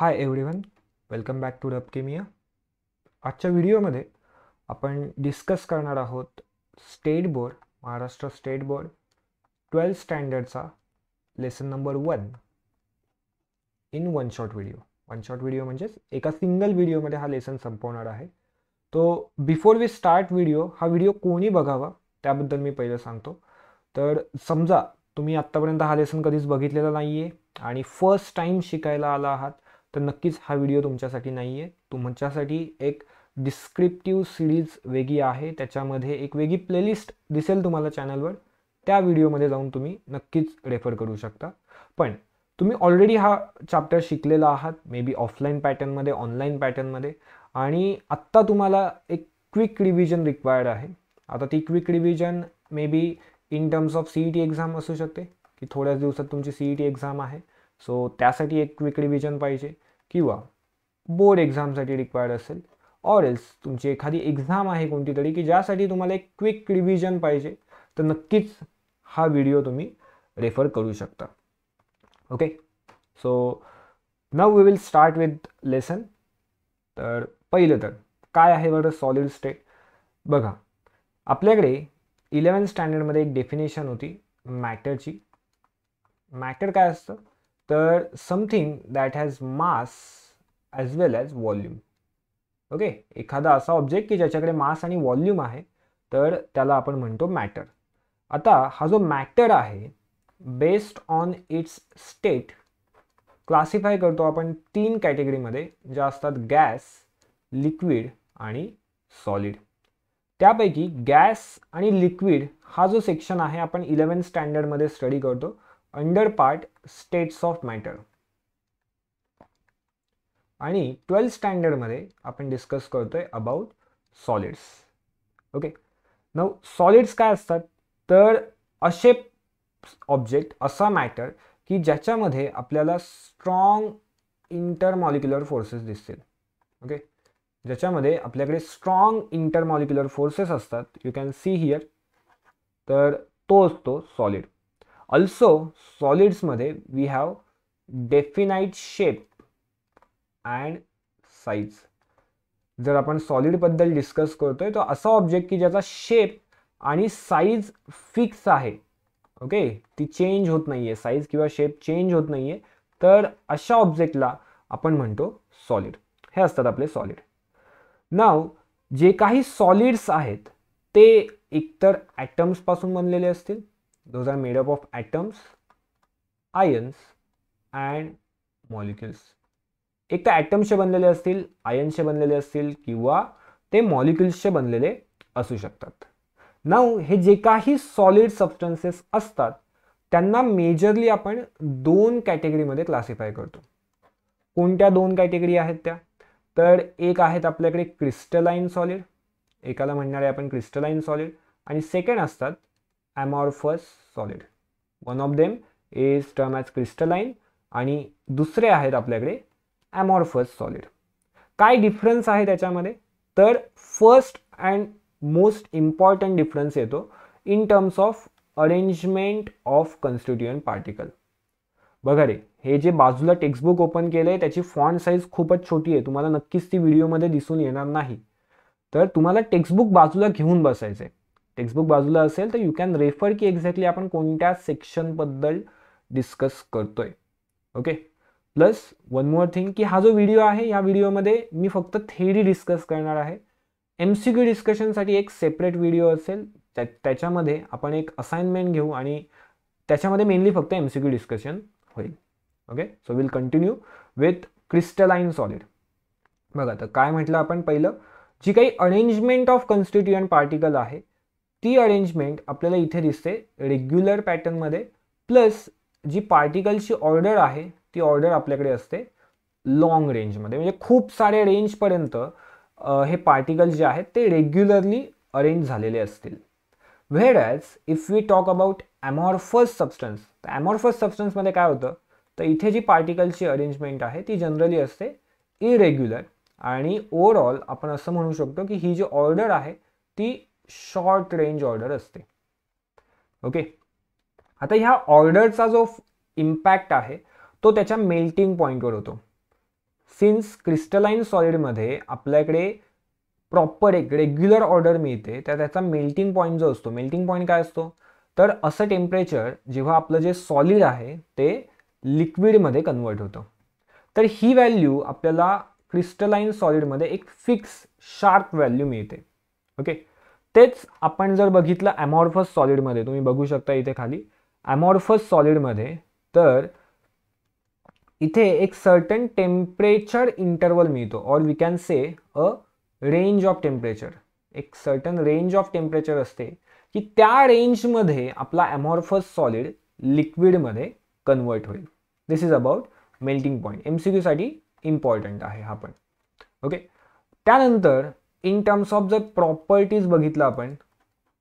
high one welcome back to मिया आजच्या व्हिडिओमध्ये आपण डिस्कस करणार आहोत state board Maharashtra state board twelfth स्टँडर्डचा lesson number one in one shot video one shot video म्हणजेच एका सिंगल व्हिडिओमध्ये हा लेसन संपवणार आहे तो बिफोर वी स्टार्ट व्हिडिओ हा व्हिडिओ कोणी बघावा त्याबद्दल मी पहिलं सांगतो तर समजा तुम्ही आत्तापर्यंत हा लेसन कधीच बघितलेला नाही आहे आणि फर्स्ट टाईम शिकायला आला आहात तर नक्कीच हा व्हिडिओ तुमच्यासाठी नाही आहे तुमच्यासाठी एक डिस्क्रिप्टिव्ह सिरीज वेगळी आहे त्याच्यामध्ये एक वेगळी प्लेलिस्ट दिसेल तुम्हाला चॅनलवर त्या व्हिडिओमध्ये जाऊन तुम्ही नक्कीच रेफर करू शकता पण तुम्ही ऑलरेडी हा चॅप्टर शिकलेला आहात मे बी ऑफलाईन पॅटर्नमध्ये ऑनलाईन पॅटर्नमध्ये आणि आत्ता तुम्हाला एक क्विक रिव्हिजन रिक्वायर्ड आहे आता ती quick revision may be in terms of C E T exam असू शकते की थोड्याच दिवसात तुमची सी ई टी एक्झाम आहे सो त्यासाठी एक क्विक रिव्हिजन पाहिजे किंवा बोर्ड एक्झामसाठी रिक्वायर्ड असेल ऑर एल्स तुमची एखादी एक्झाम आहे कोणती तरी की ज्यासाठी तुम्हाला एक क्विक रिव्हिजन पाहिजे तर नक्कीच हा व्हिडिओ तुम्ही रेफर करू शकता okay so now we will start with lesson तर पहिलं तर काय आहे बरं सॉलिड स्टेट बघा आपल्याकडे इलेवन स्टँडर्डमध्ये एक डेफिनेशन होती मॅटरची मॅटर काय असतं तर something that has mass as well as volume okay एखादा असा ऑब्जेक्ट की ज्याच्याकडे मास आणि व्हॉल्यूम आहे तर त्याला आपण म्हणतो मॅटर आता हा जो मॅटर आहे based on its state classify करतो आपण तीन कॅटेगरीमध्ये ज्या असतात गॅस लिक्विड आणि सॉलिड त्यापैकी गॅस आणि लिक्विड हा जो सेक्शन आहे आपण इलेवन स्टँडर्डमध्ये स्टडी करतो under part states of matter आणि ट्वेल्थ स्टँडर्डमध्ये आपण डिस्कस करतोय about solids okay now solids काय असतात तर असे ऑब्जेक्ट असा मॅटर की ज्याच्यामध्ये आपल्याला स्ट्रॉंग इंटरमॉलिक्युलर फोर्सेस दिसतील ओके ज्याच्यामध्ये आपल्याकडे स्ट्रॉंग इंटरमॉलिक्युलर फोर्सेस असतात यू कॅन सी हिअर तर तो असतो सॉलिड ऑल्सो सॉलिड्समध्ये we have definite shape and size जर आपण सॉलिडबद्दल डिस्कस करतोय तर असा ऑब्जेक्ट की ज्याचा शेप आणि साईज फिक्स आहे ओके ती चेंज होत नाही आहे साईज किंवा शेप चेंज होत नाही आहे तर अशा ऑब्जेक्टला आपण म्हणतो सॉलिड हे असतात आपले सॉलिड नाव जे काही सॉलिड्स आहेत ते एकतर ॲटम्सपासून बनलेले असतील those are made up of atoms ions and molecules एक तर ॲटम्सचे बनलेले असतील आयन्सचे बनलेले असतील किंवा ते मॉलिक्युल्सचे बनलेले असू शकतात नाऊ हे जे काही सॉलिड सबस्टन्सेस असतात त्यांना मेजरली आपण दोन कॅटेगरीमध्ये क्लासिफाय करतो कोणत्या दोन कॅटेगरी आहेत त्या तर एक आहेत आपल्याकडे क्रिस्टलाइन सॉलिड एकाला म्हणणारे आपण क्रिस्टलाइन सॉलिड आणि सेकंड असतात amorphous solid one of them is term as crystalline आणि दुसरे आहेत आपल्याकडे ॲमॉर्फस सॉलिड काय डिफरन्स आहे त्याच्यामध्ये तर first and most important difference येतो in terms of arrangement of constituent particle बघा रे हे जे बाजूला टेक्स्टबुक ओपन केलं आहे त्याची फॉन्ट साईज खूपच छोटी आहे तुम्हाला नक्कीच ती व्हिडिओमध्ये दिसून येणार नाही तर तुम्हाला टेक्स्टबुक बाजूला घेऊन बसायचं आहे टेक्स्टबुक बाजूला असेल तर यू कॅन रेफर की एक्झॅक्टली आपण कोणत्या सेक्शनबद्दल डिस्कस करतोय okay plus one more thing की हा जो व्हिडिओ आहे या व्हिडिओमध्ये मी फक्त थेरी डिस्कस करणार आहे एम सी क्यू डिस्कशनसाठी एक सेपरेट व्हिडिओ असेल त्याच्यामध्ये आपण एक असाइनमेंट घेऊ आणि त्याच्यामध्ये मेनली फक्त एम सी क्यू डिस्कशन होईल okay so will continue with crystalline solid बघा तर काय म्हटलं आपण पहिलं जी काही अरेंजमेंट ऑफ कॉन्स्टिट्युएंट पार्टिकल आहे ती अरेंजमेंट आपल्याला इथे दिसते रेग्युलर पॅटर्नमध्ये प्लस जी पार्टिकलची ऑर्डर आहे ती ऑर्डर आपल्याकडे असते लाँग रेंजमध्ये म्हणजे खूप सारे रेंजपर्यंत हे पार्टिकल्स जे आहेत ते रेग्युलरली अरेंज झालेले असतील whereas if we talk about amorphous substance तर ॲमॉर्फस सबस्टन्समध्ये काय होतं तर इथे जी पार्टिकलची अरेंजमेंट आहे ती जनरली असते इरेग्युलर आणि ओवरऑल आपण असं म्हणू शकतो की ही जी ऑर्डर आहे ती शॉर्ट रेंज ऑर्डर असते ओके आता ह्या ऑर्डरचा जो इम्पॅक्ट आहे तो त्याच्या मेल्टिंग पॉईंटवर होतो सिन्स क्रिस्टलाइन सॉलिडमध्ये आपल्याकडे प्रॉपर एक रेग्युलर ऑर्डर मिळते त्या त्याचा मेल्टिंग पॉईंट जो असतो मेल्टिंग पॉईंट काय असतो तर असं टेम्परेचर जेव्हा आपलं जे सॉलिड आहे ते लिक्विडमध्ये कन्वर्ट होतं तर ही व्हॅल्यू आपल्याला क्रिस्टलाइन सॉलिडमध्ये एक फिक्स शार्प व्हॅल्यू मिळते ओके तेच आपण जर बघितलं ॲमॉर्फस सॉलिडमध्ये तुम्ही बघू शकता इथे खाली ॲमॉर्फस सॉलिडमध्ये तर इथे एक सर्टन टेम्परेचर इंटरवल मिळतो और we can say a range of temperature एक सर्टन रेंज ऑफ टेम्परेचर असते की त्या रेंजमध्ये आपला ॲमॉर्फस सॉलिड लिक्विडमध्ये कन्वर्ट होईल this is about melting point M C क्यूसाठी इम्पॉर्टंट आहे हा पण ओके त्यानंतर इन टर्म्स ऑफ जर प्रॉपर्टीज बघितलं आपण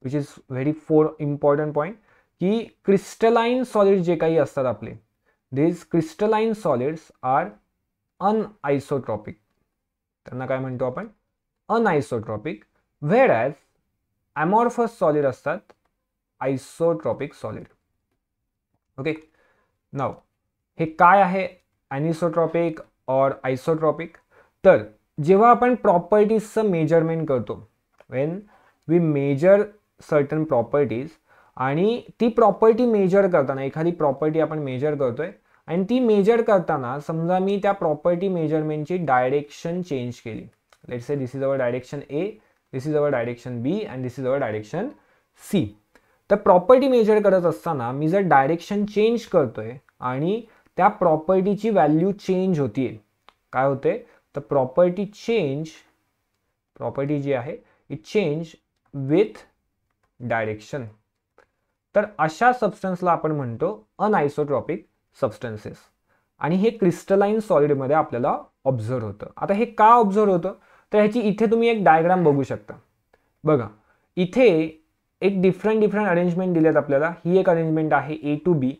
which is very four important point की क्रिस्टलाइन सॉलिड जे काही असतात आपले these crystalline solids are anisotropic त्यांना काय म्हणतो आपण anisotropic whereas amorphous solid असतात आयसोट्रॉपिक सॉलिड ओके नाव हे काय आहे ॲनिसोट्रॉपिक और आयसोट्रॉपिक तर जेव्हा आपण प्रॉपर्टीजचं मेजरमेंट करतो Wien we measure certain properties आणि ती प्रॉपर्टी मेजर करताना एखादी प्रॉपर्टी आपण मेजर करतोय आणि ती मेजर करताना समजा मी त्या प्रॉपर्टी मेजरमेंटची डायरेक्शन चेंज केली let's say this is our direction A this is our direction B and this is our direction C तर प्रॉपर्टी मेजर करत असताना मी जर डायरेक्शन चेंज करतोय आणि त्या प्रॉपर्टीची व्हॅल्यू चेंज होतीये काय होते तर प्रॉपर्टी चेंज प्रॉपर्टी जी आहे इट चेंज विथ डायरेक्शन तर अशा सबस्टन्सला आपण म्हणतो अनआयसोट्रॉपिक सबस्टन्सेस आणि हे क्रिस्टलाइन सॉलिडमध्ये आपल्याला ऑब्झर्व होतं आता हे का ऑब्झर्व होतं तर ह्याची इथे तुम्ही एक डायग्राम बघू शकता बघा इथे एक डिफरंट डिफरंट अरेंजमेंट दिल्यात आपल्याला ही एक अरेंजमेंट आहे ए टू बी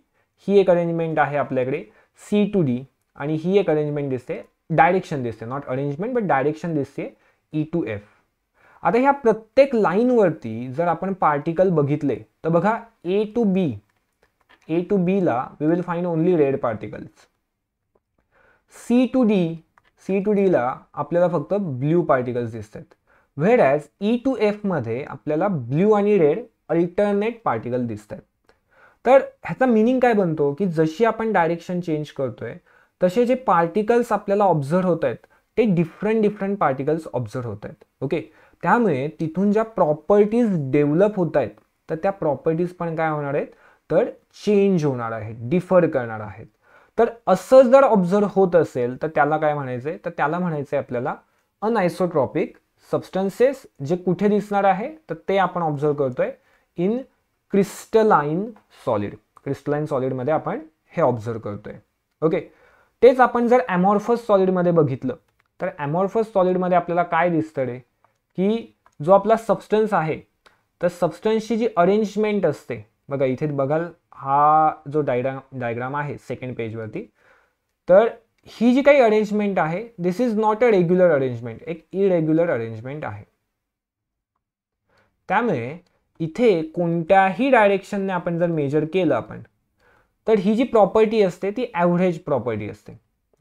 ही एक अरेंजमेंट आहे आपल्याकडे सी टू डी आणि ही एक अरेंजमेंट दिसते डायरेक्शन दिसते नॉट अरेंजमेंट बट डायरेक्शन दिसते ई टू एफ आता ह्या प्रत्येक लाईनवरती जर आपण पार्टिकल बघितले तर बघा A to B A to ला we will find only red particles C to D C to डीला आपल्याला फक्त ब्ल्यू पार्टिकल्स दिसतात व्हेड एज ई टू एफमध्ये आपल्याला ब्ल्यू आणि रेड अल्टरनेट पार्टिकल दिसतात तर ह्याचा मिनिंग काय बनतो की जशी आपण डायरेक्शन चेंज करतोय तसे जे पार्टिकल्स आपल्याला ऑब्झर्व्ह होत आहेत ते डिफरंट डिफरंट पार्टिकल्स ऑब्झर्व्ह होत आहेत ओके त्यामुळे तिथून ज्या प्रॉपर्टीज डेव्हलप होत आहेत तर त्या प्रॉपर्टीज पण काय होणार आहेत तर चेंज होणार आहेत डिफर करणार आहेत तर असं जर ऑब्झर्व होत असेल तर त्याला काय म्हणायचं तर त्याला म्हणायचं आहे आपल्याला अनआयसोट्रॉपिक सबस्टन्सेस जे कुठे दिसणार आहे तर ते आपण ऑब्झर्व करतोय इन क्रिस्टलाइन सॉलिड क्रिस्टलाइन सॉलिडमध्ये आपण हे ऑब्झर्व करतोय ओके तेच आपण जर ॲमॉर्फस सॉलिडमध्ये बघितलं तर ॲमॉर्फस सॉलिडमध्ये आपल्याला काय दिसतं रे की जो आपला सबस्टन्स आहे तर सबस्टन्सची जी अरेंजमेंट असते बघा इथे बघाल हा जो डायग्राम डायग्राम आहे सेकंड पेजवरती तर ही जी काही अरेंजमेंट आहे this is not a regular arrangement एक इरेग्युलर अरेंजमेंट आहे त्यामुळे इथे कोणत्याही डायरेक्शनने आपण जर मेजर केलं आपण तर ही जी प्रॉपर्टी असते ती ॲव्हरेज प्रॉपर्टी असते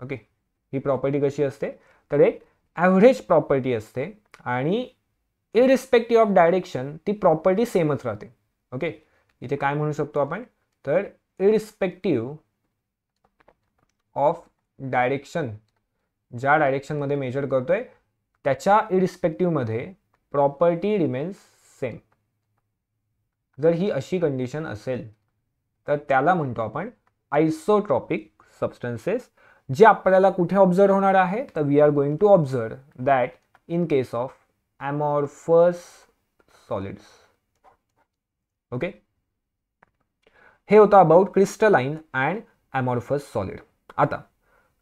ओके ही प्रॉपर्टी कशी असते तर एक ॲव्हरेज प्रॉपर्टी असते आणि इरिस्पेक्टिव्ह ऑफ डायरेक्शन ती प्रॉपर्टी सेमच राहते ओके इथे काय म्हणू शकतो आपण तर इरिस्पेक्टिव्ह ऑफ डायरेक्शन ज्या डायरेक्शनमध्ये मेजर करतोय त्याच्या इरिस्पेक्टिव्हमध्ये प्रॉपर्टी रिमेन्स सेम जर ही अशी कंडिशन असेल तर त्याला म्हणतो आपण आयसोट्रॉपिक सबस्टन्सेस जे आपल्याला कुठे ऑब्झर्व होणार आहे तर we are going to observe that in case of amorphous solids okay हे होतं about crystalline and amorphous solid आता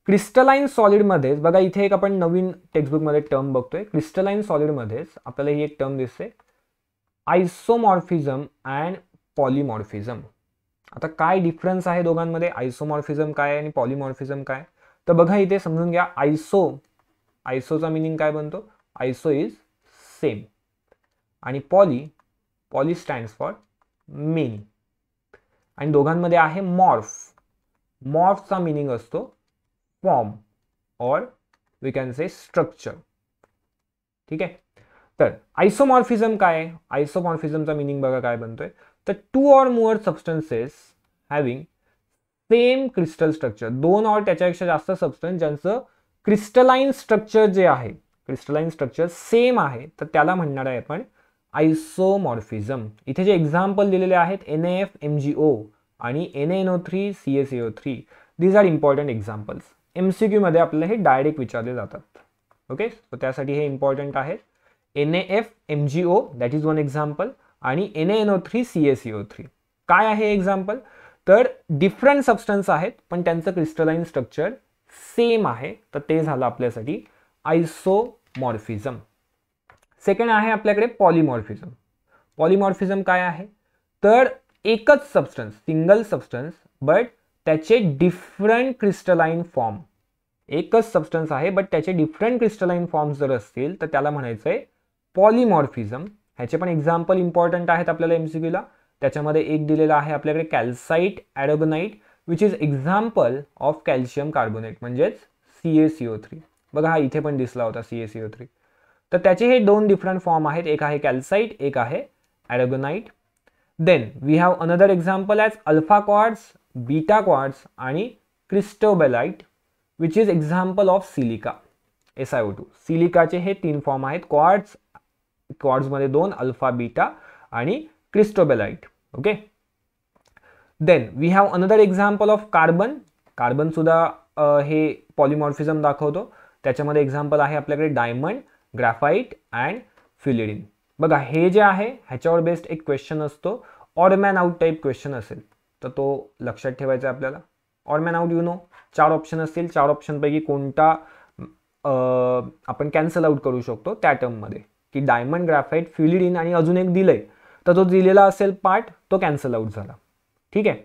क्रिस्टलाइन सॉलिडमध्येच बघा इथे एक आपण नवीन टेक्स्टबुकमध्ये टर्म बघतोय क्रिस्टलाइन सॉलिडमध्येच आपल्याला ही एक टर्म दिसते आयसोमॉर्फिझम अँड पॉलिमॉर्फिझम आता काय डिफरन्स आहे दोघांमध्ये आयसोमॉर्फिझम काय आणि पॉलिमॉर्फिझम काय तर बघा इथे समजून घ्या आयसो आयसोचा मिनिंग काय बनतो आयसो इज सेम आणि poly poly stands for many आणि दोघांमध्ये आहे मॉर्फ मॉर्फचा मिनिंग असतो form or we can say structure ठीक आहे तर आयसोमॉर्फिझम काय आहे आयसोमॉर्फिझमचा मिनिंग बघा काय बनतोय तर two or more substances having same crystal structure दोन ऑर त्याच्यापेक्षा जास्त सबस्टन्स ज्यांचं क्रिस्टलाइन स्ट्रक्चर जे आहे क्रिस्टलाइन स्ट्रक्चर सेम आहे तर त्याला म्हणणार आहे आपण आयसोमॉर्फिझम इथे जे एक्झाम्पल दिलेले आहेत N F M G O आणि N N O three C S A O three these are important examples M C क्यूमध्ये आपल्याला हे डायरेक्ट विचारले जातात ओके सो त्यासाठी हे इम्पॉर्टंट आहेत N A F M G O that is one example आणि N N O three C S O three काय आहे एक्झाम्पल तर डिफरंट सबस्टन्स आहेत पण त्यांचं क्रिस्टलाइन स्ट्रक्चर सेम आहे तर ते झालं आपल्यासाठी आयसोमॉर्फिझम सेकंड आहे आपल्याकडे पॉलिमॉर्फिझम पॉलिमॉर्फिझम काय आहे तर एकच सबस्टन्स सिंगल सबस्टन्स बट त्याचे डिफरंट क्रिस्टलाइन फॉर्म एकच सबस्टन्स आहे बट त्याचे डिफरंट क्रिस्टलाइन फॉर्म्स जर असतील तर त्याला म्हणायचं आहे पॉलिमॉर्फिझम ह्याचे पण एक्झाम्पल इम्पॉर्टंट आहेत आपल्याला एमसीक्यूला त्याच्यामध्ये एक दिलेला आहे आपल्याकडे calcite aragonite which is example of calcium carbonate म्हणजेच सी सी ओ थ्री बघा हा इथे पण दिसला होता सी ओ थ्री तर त्याचे हे दोन डिफरंट फॉर्म आहेत एक आहे कॅल्साइट एक आहे aragonite then we have another example as alpha quartz beta quartz आणि cristobalite which is example of silica S I O two सिलिकाचे हे तीन फॉर्म आहेत क्वाड्स क्वाड्समध्ये दोन अल्फा बीटा आणि cristobalite okay then we have another example of carbon carbon सुद्धा हे polymorphism दाखवतो त्याच्यामध्ये एक्झाम्पल आहे आपल्याकडे डायमंड ग्राफाईट अँड फ्युलिडिन बघा हे जे आहे ह्याच्यावर बेस्ड एक क्वेश्चन असतो ऑरमॅन आउट टाईप क्वेश्चन असेल तर तो लक्षात ठेवायचा आहे आपल्याला ऑरमॅन आउट यू नो चार ऑप्शन असतील चार ऑप्शनपैकी कोणता आपण कॅन्सल आउट करू शकतो त्या टर्ममध्ये की डायमंड ग्राफाईट इन आणि अजून एक दिलंय तर तो दिलेला असेल पार्ट तो कॅन्सल आउट झाला ठीक आहे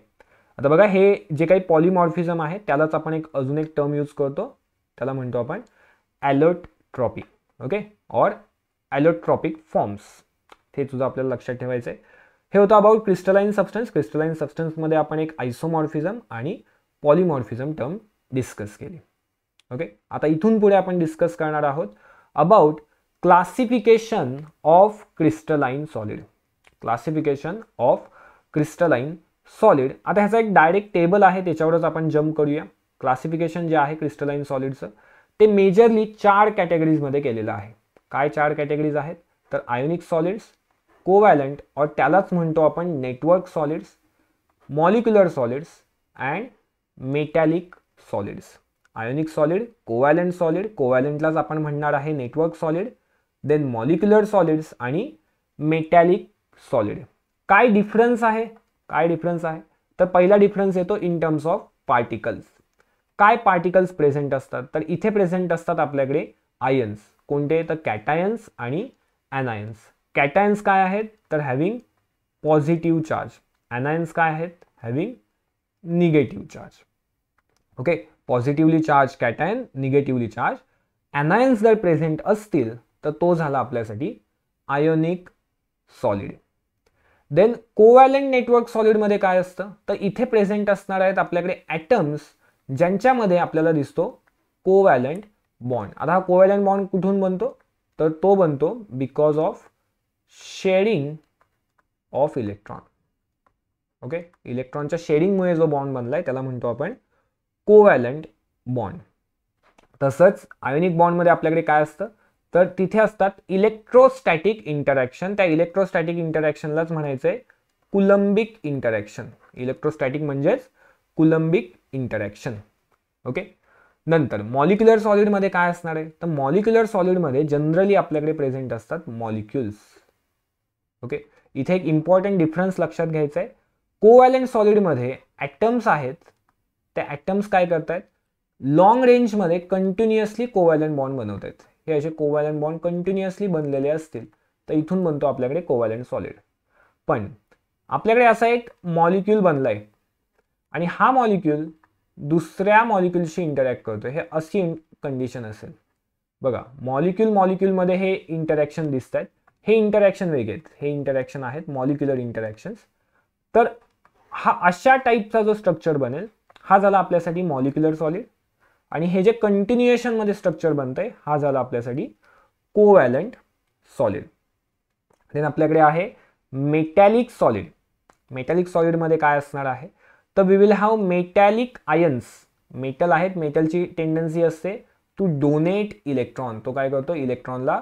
आता बघा हे जे काही पॉलिमॉर्फिझम आहे त्यालाच आपण एक अजून एक टर्म यूज करतो त्याला म्हणतो आपण ट्रॉपिक ओके और ॲलोट्रॉपिक फॉर्म्स हे सुद्धा आपल्याला लक्षात ठेवायचं आहे हे होतं अबाउट क्रिस्टलाइन सबस्टन्स क्रिस्टलाइन सबस्टन्समध्ये आपण एक आयसोमॉर्फिझम आणि पॉलिमॉर्फिझम टर्म डिस्कस केली ओके आता इथून पुढे आपण डिस्कस करणार आहोत about classification of crystalline solid classification of crystalline solid आता ह्याचा एक डायरेक्ट टेबल आहे त्याच्यावरच आपण जम्प करूया क्लासिफिकेशन जे आहे क्रिस्टलाइन सॉलिडचं ते मेजरली चार कॅटेगरीजमध्ये केलेलं आहे काय चार कॅटेगरीज आहेत तर आयोनिक सॉलिड्स कोवॅलंट और त्यालाच म्हणतो आपण network solids molecular solids and metallic solids ionic solid covalent solid कोवॅलंटलाच आपण म्हणणार आहे network solid then molecular solids आणि मेटॅलिक सॉलिड काय डिफरन्स आहे काय डिफरन्स आहे तर पहिला डिफरन्स येतो इन टर्म्स ऑफ पार्टिकल्स काय पार्टिकल्स प्रेझेंट असतात तर इथे प्रेझेंट असतात आपल्याकडे आयन्स कोणते तर कॅटायन्स आणि अनायन्स कॅटायन्स काय आहेत तर हॅव्हिंग पॉझिटिव्ह चार्ज अनायन्स काय आहेत having negative charge okay positively charge cation negatively charge anions जर प्रेझेंट असतील तर तो झाला आपल्यासाठी ionic solid then covalent network सॉलिडमध्ये काय असतं तर इथे प्रेझेंट असणार आहेत आपल्याकडे ॲटम्स ज्यांच्यामध्ये आपल्याला दिसतो कोवॅलंट बॉन्ड आता हा कोवॅलंट बॉन्ड कुठून बनतो तर तो बनतो because of sharing of electron okay इलेक्ट्रॉनच्या शेअरिंगमुळे जो बॉन्ड बनला आहे त्याला म्हणतो आपण कोवॅलंट बॉन्ड तसंच आयोनिक बॉन्डमध्ये आपल्याकडे काय असतं तर तिथे असतात इलेक्ट्रोस्टॅटिक इंटरॅक्शन त्या इलेक्ट्रोस्टॅटिक इंटरॅक्शनलाच म्हणायचं आहे कुलंबिक इंटरॅक्शन इलेक्ट्रोस्टॅटिक म्हणजेच कुलंबिक इंटरॅक्शन ओके नंतर मॉलिक्युलर सॉलिडमध्ये काय असणार आहे तर मॉलिक्युलर सॉलिडमध्ये जनरली आपल्याकडे प्रेझेंट असतात मॉलिक्युल्स ओके इथे एक इम्पॉर्टंट डिफरन्स लक्षात घ्यायचा आहे कोवॅलेंट सॉलिडमध्ये ॲटम्स आहेत त्या ॲटम्स काय करतायत लाँग लॉंग रेंजमध्ये कंटिन्युअसली कोवॅलंट बॉन्ड बनवत आहेत हे असे कोवॅलंट बॉन्ड कंटिन्युअसली बनलेले असतील तर इथून बनतो आपल्याकडे कोवॅलंट सॉलिड पण आपल्याकडे असा एक मॉलिक्यूल बनला आहे आणि हा मॉलिक्यूल दुसऱ्या मॉलिक्यूलशी इंटरॅक्ट करतो हे अशी कंडिशन असेल बघा मॉलिक्यूल मॉलिक्युलमध्ये हे इंटरॅक्शन दिसत आहेत हे इंटरॅक्शन वेगळे हे इंटरॅक्शन आहेत मॉलिक्युलर इंटरॅक्शन्स तर हा अशा टाईपचा जो स्ट्रक्चर बनेल हा झाला आपल्यासाठी मॉलिक्युलर सॉलिड आणि हे जे कंटिन्युएशनमध्ये स्ट्रक्चर आहे हा झाला आपल्यासाठी कोवॅलंट सॉलिड देन आपल्याकडे आहे मेटॅलिक सॉलिड मेटॅलिक सॉलिडमध्ये काय असणार आहे तर we will have metallic ions metal आहेत मेटलची टेंडन्सी असते टू डोनेट इलेक्ट्रॉन तो काय करतो इलेक्ट्रॉनला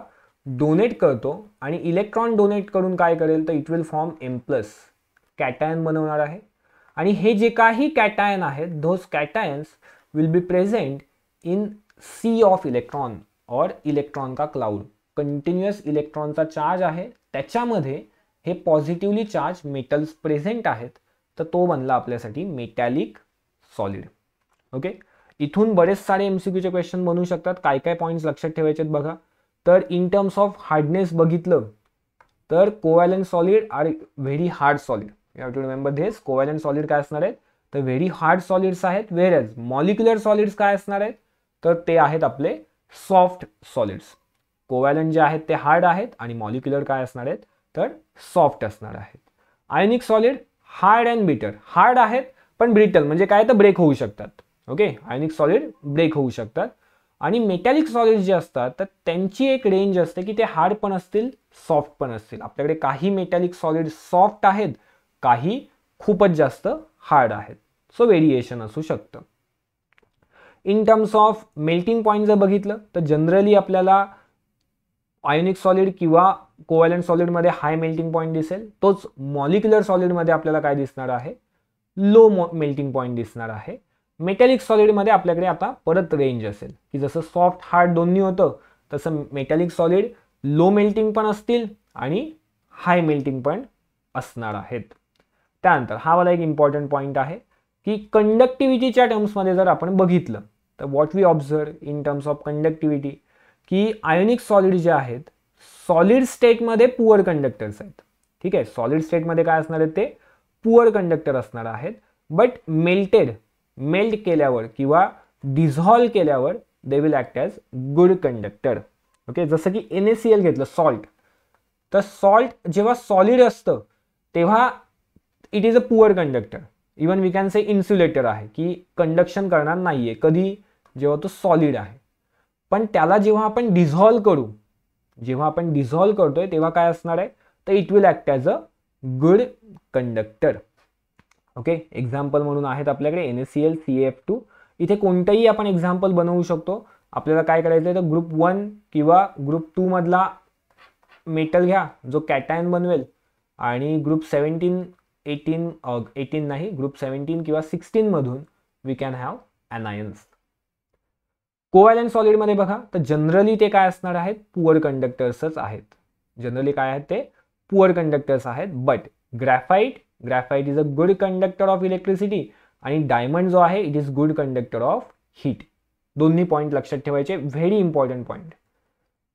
डोनेट करतो आणि इलेक्ट्रॉन डोनेट करून काय करेल तर it will form M plus cation बनवणार आहे आणि हे जे काही कॅटायन आहेत those cations will be present in sea of electron or electron का क्लाउड कंटिन्युअस इलेक्ट्रॉनचा चार्ज आहे त्याच्यामध्ये हे पॉझिटिव्हली चार्ज मेटल्स प्रेझेंट आहेत तर तो बनला आपल्यासाठी मेटॅलिक सॉलिड ओके इथून बरेच सारे एम सी क्यूचे क्वेश्चन बनवू शकतात काय काय पॉईंट्स लक्षात ठेवायचे आहेत बघा तर इन टर्म्स ऑफ हार्डनेस बघितलं तर covalent solid are very hard solid you have to remember this covalent solid काय असणार आहेत तर व्हेरी हार्ड सॉलिड्स आहेत वेरज मॉलिक्युलर सॉलिड्स काय असणार आहेत तर ते आहेत आपले सॉफ्ट सॉलिड्स कोवॅलन जे आहेत ते हार्ड आहेत आणि मॉलिक्युलर काय असणार आहेत तर सॉफ्ट असणार आहेत ionic solid hard and brittle hard आहेत पण ब्रिटल म्हणजे काय तर ब्रेक होऊ शकतात ओके आयनिक सॉलिड ब्रेक होऊ शकतात आणि मेटॅलिक सॉलिड्स जे असतात तर त्यांची एक रेंज असते की ते हार्ड पण असतील सॉफ्ट पण असतील आपल्याकडे काही मेटॅलिक सॉलिड सॉफ्ट आहेत काही खूपच जास्त हार्ड आहेत सो वेरिएशन असू शकतं in terms of melting point जर बघितलं तर जनरली आपल्याला आयोनिक सॉलिड किंवा कोवॅलंट सॉलिडमध्ये हाय मेल्टिंग पॉईंट दिसेल तोच मॉलिक्युलर सॉलिडमध्ये आपल्याला काय दिसणार आहे लो मेल्टिंग पॉईंट दिसणार आहे मेटॅलिक सॉलिडमध्ये आपल्याकडे आता परत रेंज असेल की जसं सॉफ्ट हार्ड दोन्ही होतं तसं मेटॅलिक सॉलिड लो मेल्टिंग पण असतील आणि हाय मेल्टिंग पण असणार आहेत त्यानंतर हा मला एक इम्पॉर्टंट पॉईंट आहे की कंडक्टिव्हिटीच्या टर्म्समध्ये जर आपण बघितलं तर what we observe in terms of conductivity की आयोनिक सॉलिड जे आहेत सॉलिड स्टेटमध्ये पुअर कंडक्टर्स आहेत ठीक आहे सॉलिड स्टेटमध्ये काय असणार आहेत ते पुअर कंडक्टर असणार आहेत बट मेल्टेड मेल्ट केल्यावर किंवा डिझॉल्व केल्यावर they will act as good conductor okay जसं की एन ए सी एल घेतलं सॉल्ट तर सॉल्ट जेव्हा सॉलिड असतं तेव्हा it is a poor conductor even we can say insulator आहे की कंडक्शन करणार नाही आहे कधी जेव्हा तो सॉलिड आहे पण त्याला जेव्हा आपण डिझॉल्व करू जेव्हा आपण डिझॉल्व करतोय तेव्हा काय असणार आहे तर it will act as a good conductor okay example म्हणून आहेत आपल्याकडे N S C L C F two इथे कोणतंही आपण एक्झाम्पल बनवू शकतो आपल्याला काय करायचं आहे तर ग्रुप वन किंवा ग्रुप मधला मेटल घ्या जो कॅटायन बनवेल आणि ग्रुप सेवन्टीन एटीन एटीन नाही ग्रुप सेवन्टीन किंवा सिक्स्टीनमधून we can have anions covalent सॉलिडमध्ये बघा तर जनरली ते काय असणार आहेत पुअर कंडक्टर्सच आहेत जनरली काय आहेत ते पुअर कंडक्टर्स आहेत but graphite graphite is a good conductor of electricity आणि डायमंड जो आहे it is good conductor of heat दोन्ही पॉईंट लक्षात ठेवायचे very important point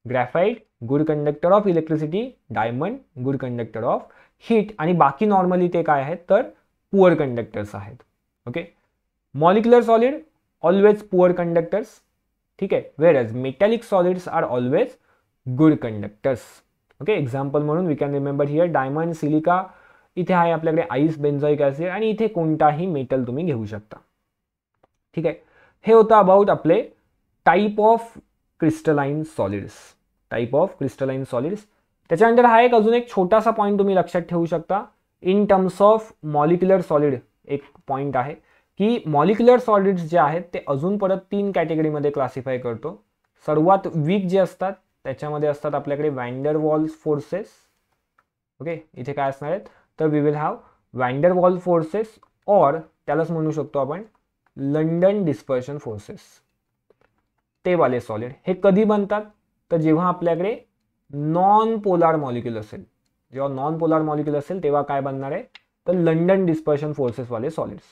graphite good conductor of electricity diamond good conductor of heat आणि बाकी normally ते काय आहेत तर पुअर कंडक्टर्स आहेत okay molecular solid always poor conductors ठीक आहे whereas metallic solids are always good conductors okay example म्हणून we can remember here diamond silica इथे आहे आपल्याकडे आईस बेन्झॉइक ॲसिड आणि इथे कोणताही मेटल तुम्ही घेऊ शकता ठीक आहे हे होतं अबाउट आपले type of crystalline solids type of crystalline solids त्याच्यानंतर हा एक अजून एक छोटासा पॉईंट तुम्ही लक्षात ठेवू शकता in terms of molecular solid एक पॉईंट आहे की मॉलिक्युलर सॉलिड्स जे आहेत ते अजून परत तीन कॅटेगरीमध्ये क्लासिफाय करतो सर्वात वीक जे असतात त्याच्यामध्ये असतात आपल्याकडे वँडर वॉल्स फोर्सेस ओके इथे काय असणार आहेत तर we will have van der Waals forces और त्यालाच म्हणू शकतो आपण लंडन डिस्पर्शन फोर्सेस ते वाले सॉलिड हे कधी बनतात तर जेव्हा आपल्याकडे नॉन पोलार मॉलिक्युल असेल जेव्हा नॉन पोलार मॉलिक्युल असेल तेव्हा काय बनणार आहे तर लंडन डिस्पर्शन वाले सॉलिड्स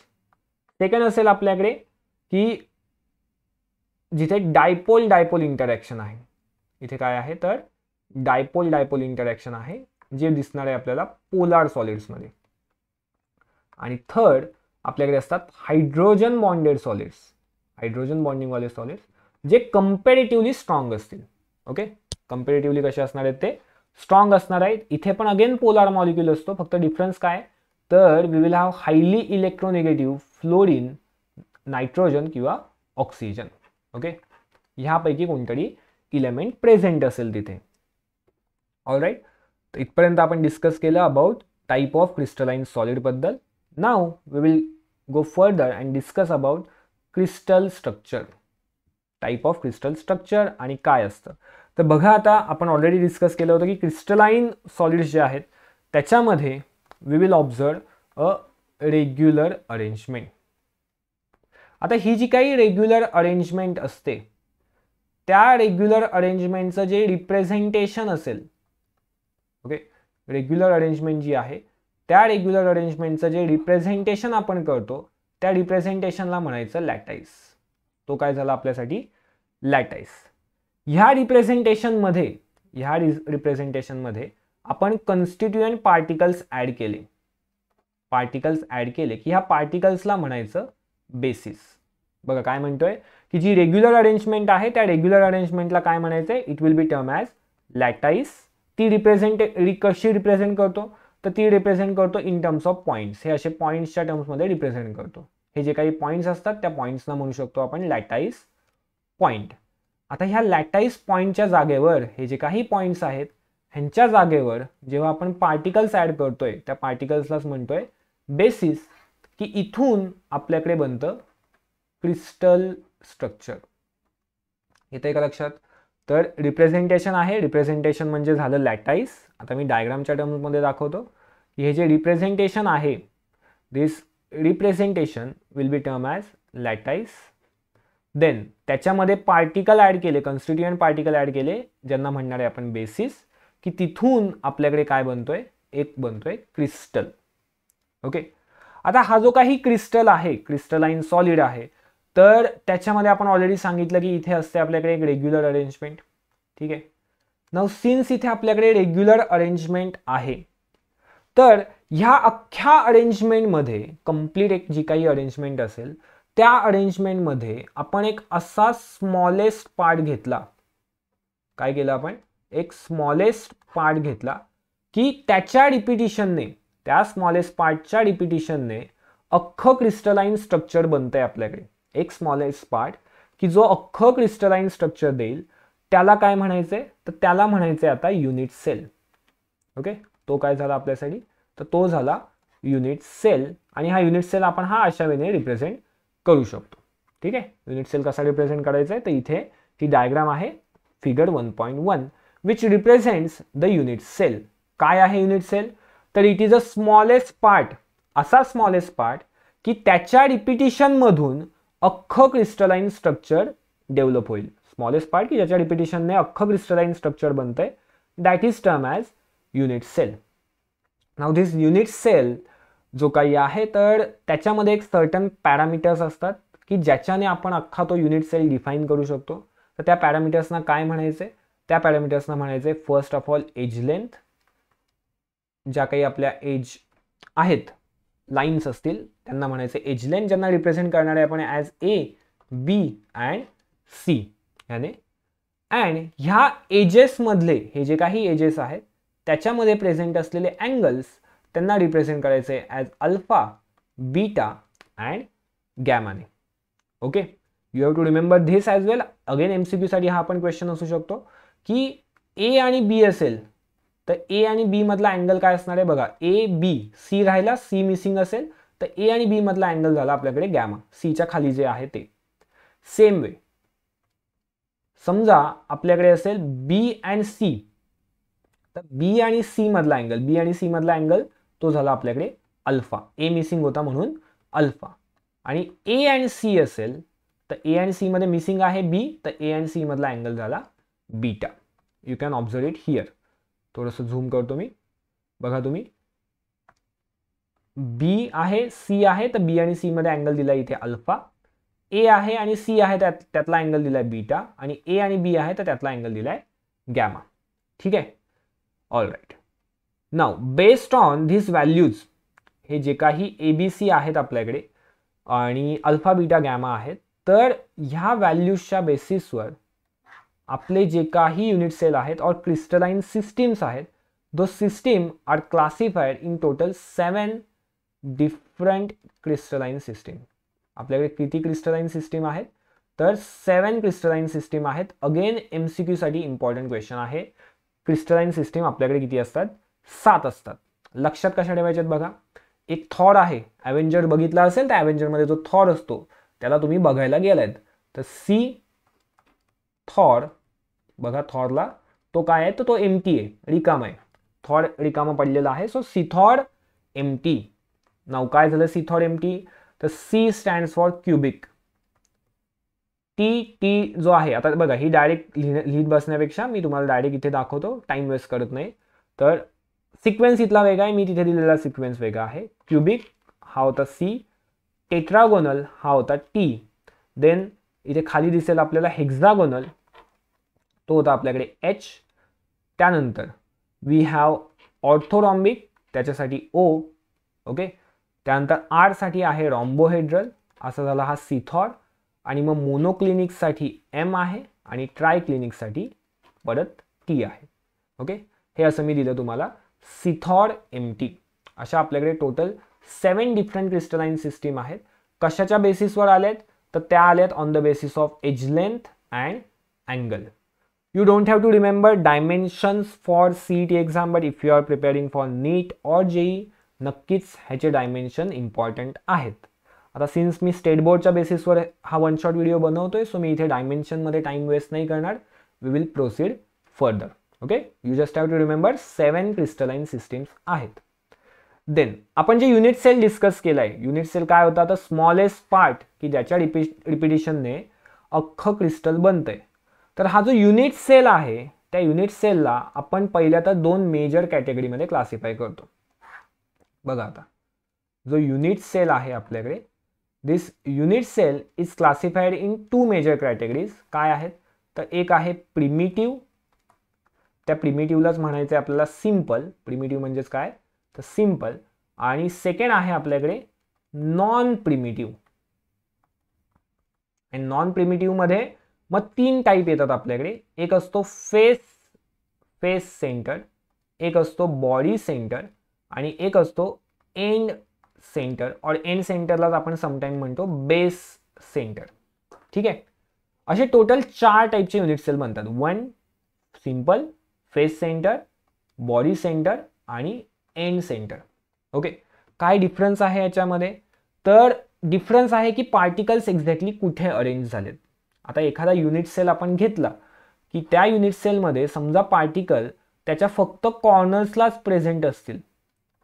सेकंड असेल आपल्याकडे की जिथे डायपोल डायपोल इंटरॅक्शन आहे इथे काय आहे तर डायपोल डायपोल इंटरॅक्शन आहे जे दिसणार आहे आपल्याला पोलार सॉलिड्समध्ये आणि थर्ड आपल्याकडे असतात हायड्रोजन बॉन्डेड सॉलिड्स हायड्रोजन बॉन्डिंगवाले सॉलिड्स जे कम्पॅरेटिव्हली स्ट्रॉंग असतील ओके कम्पेरेटिव्हली कसे असणार आहेत ते स्ट्रॉंग असणार आहेत इथे पण अगेन पोलार मॉलिक्युल असतो फक्त डिफरन्स काय तर we will have highly electronegative fluorine nitrogen किंवा ऑक्सिजन ओके ह्यापैकी कोणतरी इलेमेंट प्रेझेंट असेल तिथे ऑलराईट तर इथपर्यंत आपण डिस्कस केलं अबाउट टाईप ऑफ क्रिस्टलाइन सॉलिडबद्दल now we will go further and discuss about crystal structure type of crystal structure आणि काय असतं तर बघा आता आपण ऑलरेडी डिस्कस केलं होतं की क्रिस्टलाईन सॉलिड्स जे आहेत त्याच्यामध्ये we will observe a regular arrangement आता ही जी काही रेग्युलर अरेंजमेंट असते त्या रेग्युलर अरेंजमेंटचं जे रिप्रेझेंटेशन असेल ओके रेग्युलर अरेंजमेंट जी आहे त्या रेग्युलर अरेंजमेंटचं जे रिप्रेझेंटेशन आपण करतो त्या रिप्रेझेंटेशनला म्हणायचं लॅटाईस तो काय झाला आपल्यासाठी लॅटाईस ह्या रिप्रेझेंटेशनमध्ये ह्या रि रिप्रेझेंटेशनमध्ये आपण कन्स्टिट्युएंट पार्टिकल्स ॲड केले पार्टिकल्स ॲड केले की ह्या पार्टिकल्सला म्हणायचं बेसिस बघा काय म्हणतोय की जी रेग्युलर अरेंजमेंट आहे त्या रेग्युलर अरेंजमेंटला काय म्हणायचं it will be term as lattice ती रिप्रेझेंटे कशी रिप्रेझेंट करतो तर ती रिप्रेझेंट करतो इन टर्म्स ऑफ पॉईंट्स हे असे पॉईंट्सच्या टर्म्समध्ये रिप्रेझेंट करतो हे जे काही पॉईंट्स असतात त्या पॉईंट्सना म्हणू शकतो आपण लॅटाईस पॉईंट आता ह्या लॅटाईस पॉईंटच्या जागेवर हे जे काही पॉईंट्स आहेत ह्यांच्या जागेवर जेव्हा आपण पार्टिकल्स ॲड करतोय त्या पार्टिकल्सलाच म्हणतोय बेसिस की इथून आपल्याकडे बनतं क्रिस्टल स्ट्रक्चर येतं का लक्षात तर रिप्रेझेंटेशन आहे रिप्रेझेंटेशन म्हणजे झालं लॅटाईस आता मी डायग्रामच्या टर्म्समध्ये दाखवतो की हे जे रिप्रेझेंटेशन आहे this representation will be term as lattice then त्याच्यामध्ये पार्टिकल ॲड केले कॉन्स्टिट्युएंट पार्टिकल ॲड केले ज्यांना म्हणणार आहे आपण बेसिस की तिथून आपल्याकडे काय बनतोय एक बनतोय क्रिस्टल ओके आता हा जो काही क्रिस्टल आहे क्रिस्टलाइन सॉलिड आहे तर त्याच्यामध्ये आपण ऑलरेडी सांगितलं की इथे असते आपल्याकडे एक रेग्युलर अरेंजमेंट ठीक आहे नाव सिन्स इथे आपल्याकडे रेग्युलर अरेंजमेंट आहे तर ह्या अख्ख्या अरेंजमेंटमध्ये कम्प्लीट एक जी काही अरेंजमेंट असेल त्या अरेंजमेंटमध्ये आपण एक असा स्मॉलेस्ट पार्ट घेतला काय केलं आपण एक स्मॉलेस्ट पार्ट घेतला की त्याच्या रिपिटिशनने त्या स्मॉलेस्ट पार्टच्या रिपिटिशनने अख्खं क्रिस्टलाइन स्ट्रक्चर बनतंय आपल्याकडे एक स्मॉलेस्ट पार्ट की जो अख्खं क्रिस्टलाइन स्ट्रक्चर देईल त्याला काय म्हणायचे तर त्याला म्हणायचे आता युनिट सेल ओके तो काय झाला आपल्यासाठी तर तो झाला युनिट सेल आणि हा युनिट सेल आपण हा अशा वेळेने रिप्रेझेंट करू शकतो ठीक आहे युनिट सेल कसा रिप्रेझेंट करायचा आहे तर इथे ही डायग्राम आहे figure one point one which represents the unit cell काय आहे युनिट सेल तर it is a smallest part असा स्मॉलेस्ट पार्ट की त्याच्या रिपिटिशनमधून अख्खं क्रिस्टलाइन स्ट्रक्चर डेव्हलप होईल स्मॉलेस्ट पार्ट की ज्याच्या रिपिटिशनने अख्खं क्रिस्टलाइन स्ट्रक्चर बनतंय that is term as unit cell now this unit cell जो काही आहे तर त्याच्यामध्ये एक सर्टन पॅरामीटर्स असतात की ज्याच्याने आपण अख्खा तो युनिट सेल डिफाईन करू शकतो तर त्या पॅरामीटर्सना काय म्हणायचे त्या पॅरामीटर्सना म्हणायचे first of all edge length ज्या काही आपल्या एज आहेत लाईन्स असतील त्यांना म्हणायचे एज लेंथ ज्यांना रिप्रेझेंट करणारे आपण as A B and C याने अँड ह्या एजेसमधले हे जे काही एजेस आहेत त्याच्यामध्ये प्रेझेंट असलेले अँगल्स त्यांना रिप्रेझेंट करायचं आहे ॲज अल्फा बीटा अँड गॅमाने okay you have to remember this as well again M C हा आपण क्वेश्चन असू शकतो की ए आणि बी असेल तर ए आणि बी मधला अँगल काय असणार आहे बघा ए बी सी राहिला सी मिसिंग असेल तर ए आणि बी मधला अँगल झाला आपल्याकडे गॅमा सीच्या खाली जे आहे ते सेम वे समजा आपल्याकडे असेल बी अँड सी तर बी आणि सी मधला अँगल बी आणि सी मधला अँगल तो झाला आपल्याकडे अल्फा ए मिसिंग होता म्हणून अल्फा आणि ए अँड सी असेल तर ए अँड सीमध्ये मिसिंग आहे बी तर ए अँड मधला अँगल झाला beta you can observe it here थोडंसं झूम करतो मी बघा तुम्ही बी आहे सी आहे तर बी आणि सीमध्ये अँगल दिला इथे अल्फा ए आहे आणि सी आहे त्यात त्यातला अँगल दिलाय बीटा आणि ए आणि बी आहे तर त्यातला अँगल दिलाय गॅमा ठीक आहे all right now based on this values हे जे काही ए बी सी आहेत आपल्याकडे आणि अल्फा बीटा गॅमा आहेत तर ह्या व्हॅल्यूजच्या बेसिसवर आपले जे काही युनिट सेल आहेत और क्रिस्टलाइन सिस्टीम्स आहेत दो system are classified in total seven different crystalline system आपल्याकडे किती क्रिस्टलाइन सिस्टीम आहेत तर सेवन क्रिस्टलाइन सिस्टीम आहेत अगेन एम सी क्यूसाठी इम्पॉर्टंट क्वेश्चन आहे क्रिस्टलाइन सिस्टीम आपल्याकडे किती असतात सात असतात लक्षात कशा ठेवायच्यात बघा एक थॉर आहे ॲव्हेंजर बघितला असेल तर ॲव्हेंजरमध्ये जो थॉर असतो त्याला तुम्ही बघायला गेलायत तर सी थॉर बघा थॉरला तो काय आहे तर तो टी आहे रिकाम आहे थॉर रिकामा पडलेला आहे सो थॉर एम टी नाव काय झालं सिथॉर एम टी तर C stand for cubic T T जो आहे आता बघा ही डायरेक्ट लिहि लिहित बसण्यापेक्षा मी तुम्हाला डायरेक्ट इथे दाखवतो टाइम वेस्ट करत नाही तर सिक्वेन्स इथला वेगळा आहे मी तिथे दिलेला सिक्वेन्स वेगळा आहे क्युबिक हा होता सी टेट्रागोनल हा होता टी देन इथे खाली दिसेल आपल्याला हेक्झागोनल तो होता आपल्याकडे एच त्यानंतर वी हॅव ऑर्थोरॉम्बिक त्याच्यासाठी ओ ओके त्यानंतर आरसाठी आहे रॉम्बोहेड्रल असा झाला हा सिथॉर आणि मग मोनोक्लिनिकसाठी एम आहे आणि ट्राय परत टी आहे ओके हे असं मी दिलं तुम्हाला सिथॉर एम टी अशा आपल्याकडे total seven different crystalline system आहेत कशाच्या बेसिसवर आल्यात तर त्या आल्यात on the basis of edge length and angle you don't have to remember dimensions for C T exam but if you are preparing for NEET or JEE नक्कीच ह्याचे dimension important आहेत आता सिन्स मी स्टेट बोर्डच्या बेसिसवर हा one shot video बनवतोय सो मी इथे डायमेन्शनमध्ये टाईम वेस्ट नाही करणार we will proceed further okay you just have to remember seven crystalline systems आहेत देन आपण जे युनिट सेल डिस्कस केलाय युनिट सेल काय होता तर स्मॉलेस्ट पार्ट की ज्याच्या रिपी रिपिटेशनने अख्खं क्रिस्टल बनतंय तर हा जो युनिट सेल आहे त्या युनिट सेलला आपण पहिल्या तर दोन मेजर कॅटेगरीमध्ये क्लासिफाय करतो बघा आता जो युनिट सेल आहे आपल्याकडे this unit cell is classified in two major categories काय आहेत तर एक आहे प्रिमिटिव्ह त्या प्रिमेटिव्हलाच म्हणायचं आहे आपल्याला सिम्पल प्रिमेटिव्ह म्हणजेच काय तर सिम्पल आणि सेकंड आहे आपल्याकडे नॉन प्रिमेटिव्ह आणि नॉन प्रिमेटिव्हमध्ये मग तीन टाईप येतात आपल्याकडे एक असतो फेस फेस सेंटर एक असतो बॉडी सेंटर आणि एक असतो एंड सेंटर और एंड सेंटरलाच आपण समटाईम म्हणतो बेस सेंटर ठीक आहे असे टोटल चार टाईपचे युनिट सेल बनतात one simple face centre body centre आणि एंड सेंटर ओके काय डिफरन्स आहे याच्यामध्ये तर डिफरन्स आहे की पार्टिकल्स एक्झॅक्टली कुठे अरेंज झालेत आता एखादा युनिट सेल आपण घेतला की त्या युनिट सेलमध्ये समजा पार्टिकल त्याच्या फक्त कॉर्नर्सलाच प्रेझेंट असतील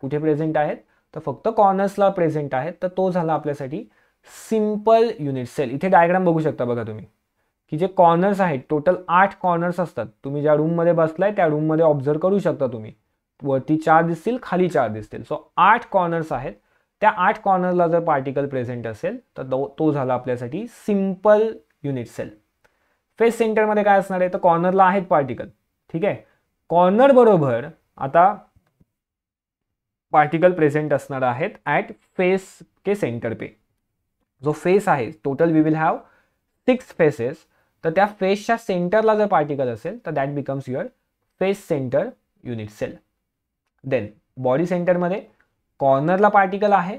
कुठे प्रेझेंट आहेत तर फक्त कॉर्नर्सला प्रेझेंट आहेत तर तो झाला आपल्यासाठी सिम्पल युनिट सेल इथे डायग्राम बघू शकता बघा तुम्ही की जे कॉर्नर्स आहेत टोटल आठ कॉर्नर्स असतात तुम्ही ज्या रूममध्ये बसलाय त्या रूममध्ये ऑब्झर्व करू शकता तुम्ही वरती चार दिसतील खाली चार दिसतील सो आठ कॉर्नर्स आहेत त्या आठ कॉर्नरला जर पार्टिकल प्रेझेंट असेल तर तो झाला आपल्यासाठी सिम्पल युनिट सेल फेस सेंटरमध्ये काय असणार आहे तर कॉर्नरला आहेत पार्टिकल ठीक आहे कॉर्नर बरोबर आता पार्टिकल प्रेझेंट असणार आहेत ॲट फेस के सेंटर पे जो फेस आहे total we will have six faces तर त्या फेसच्या सेंटरला जर पार्टिकल असेल तर that becomes your face centre unit cell then body सेंटरमध्ये कॉर्नरला पार्टिकल आहे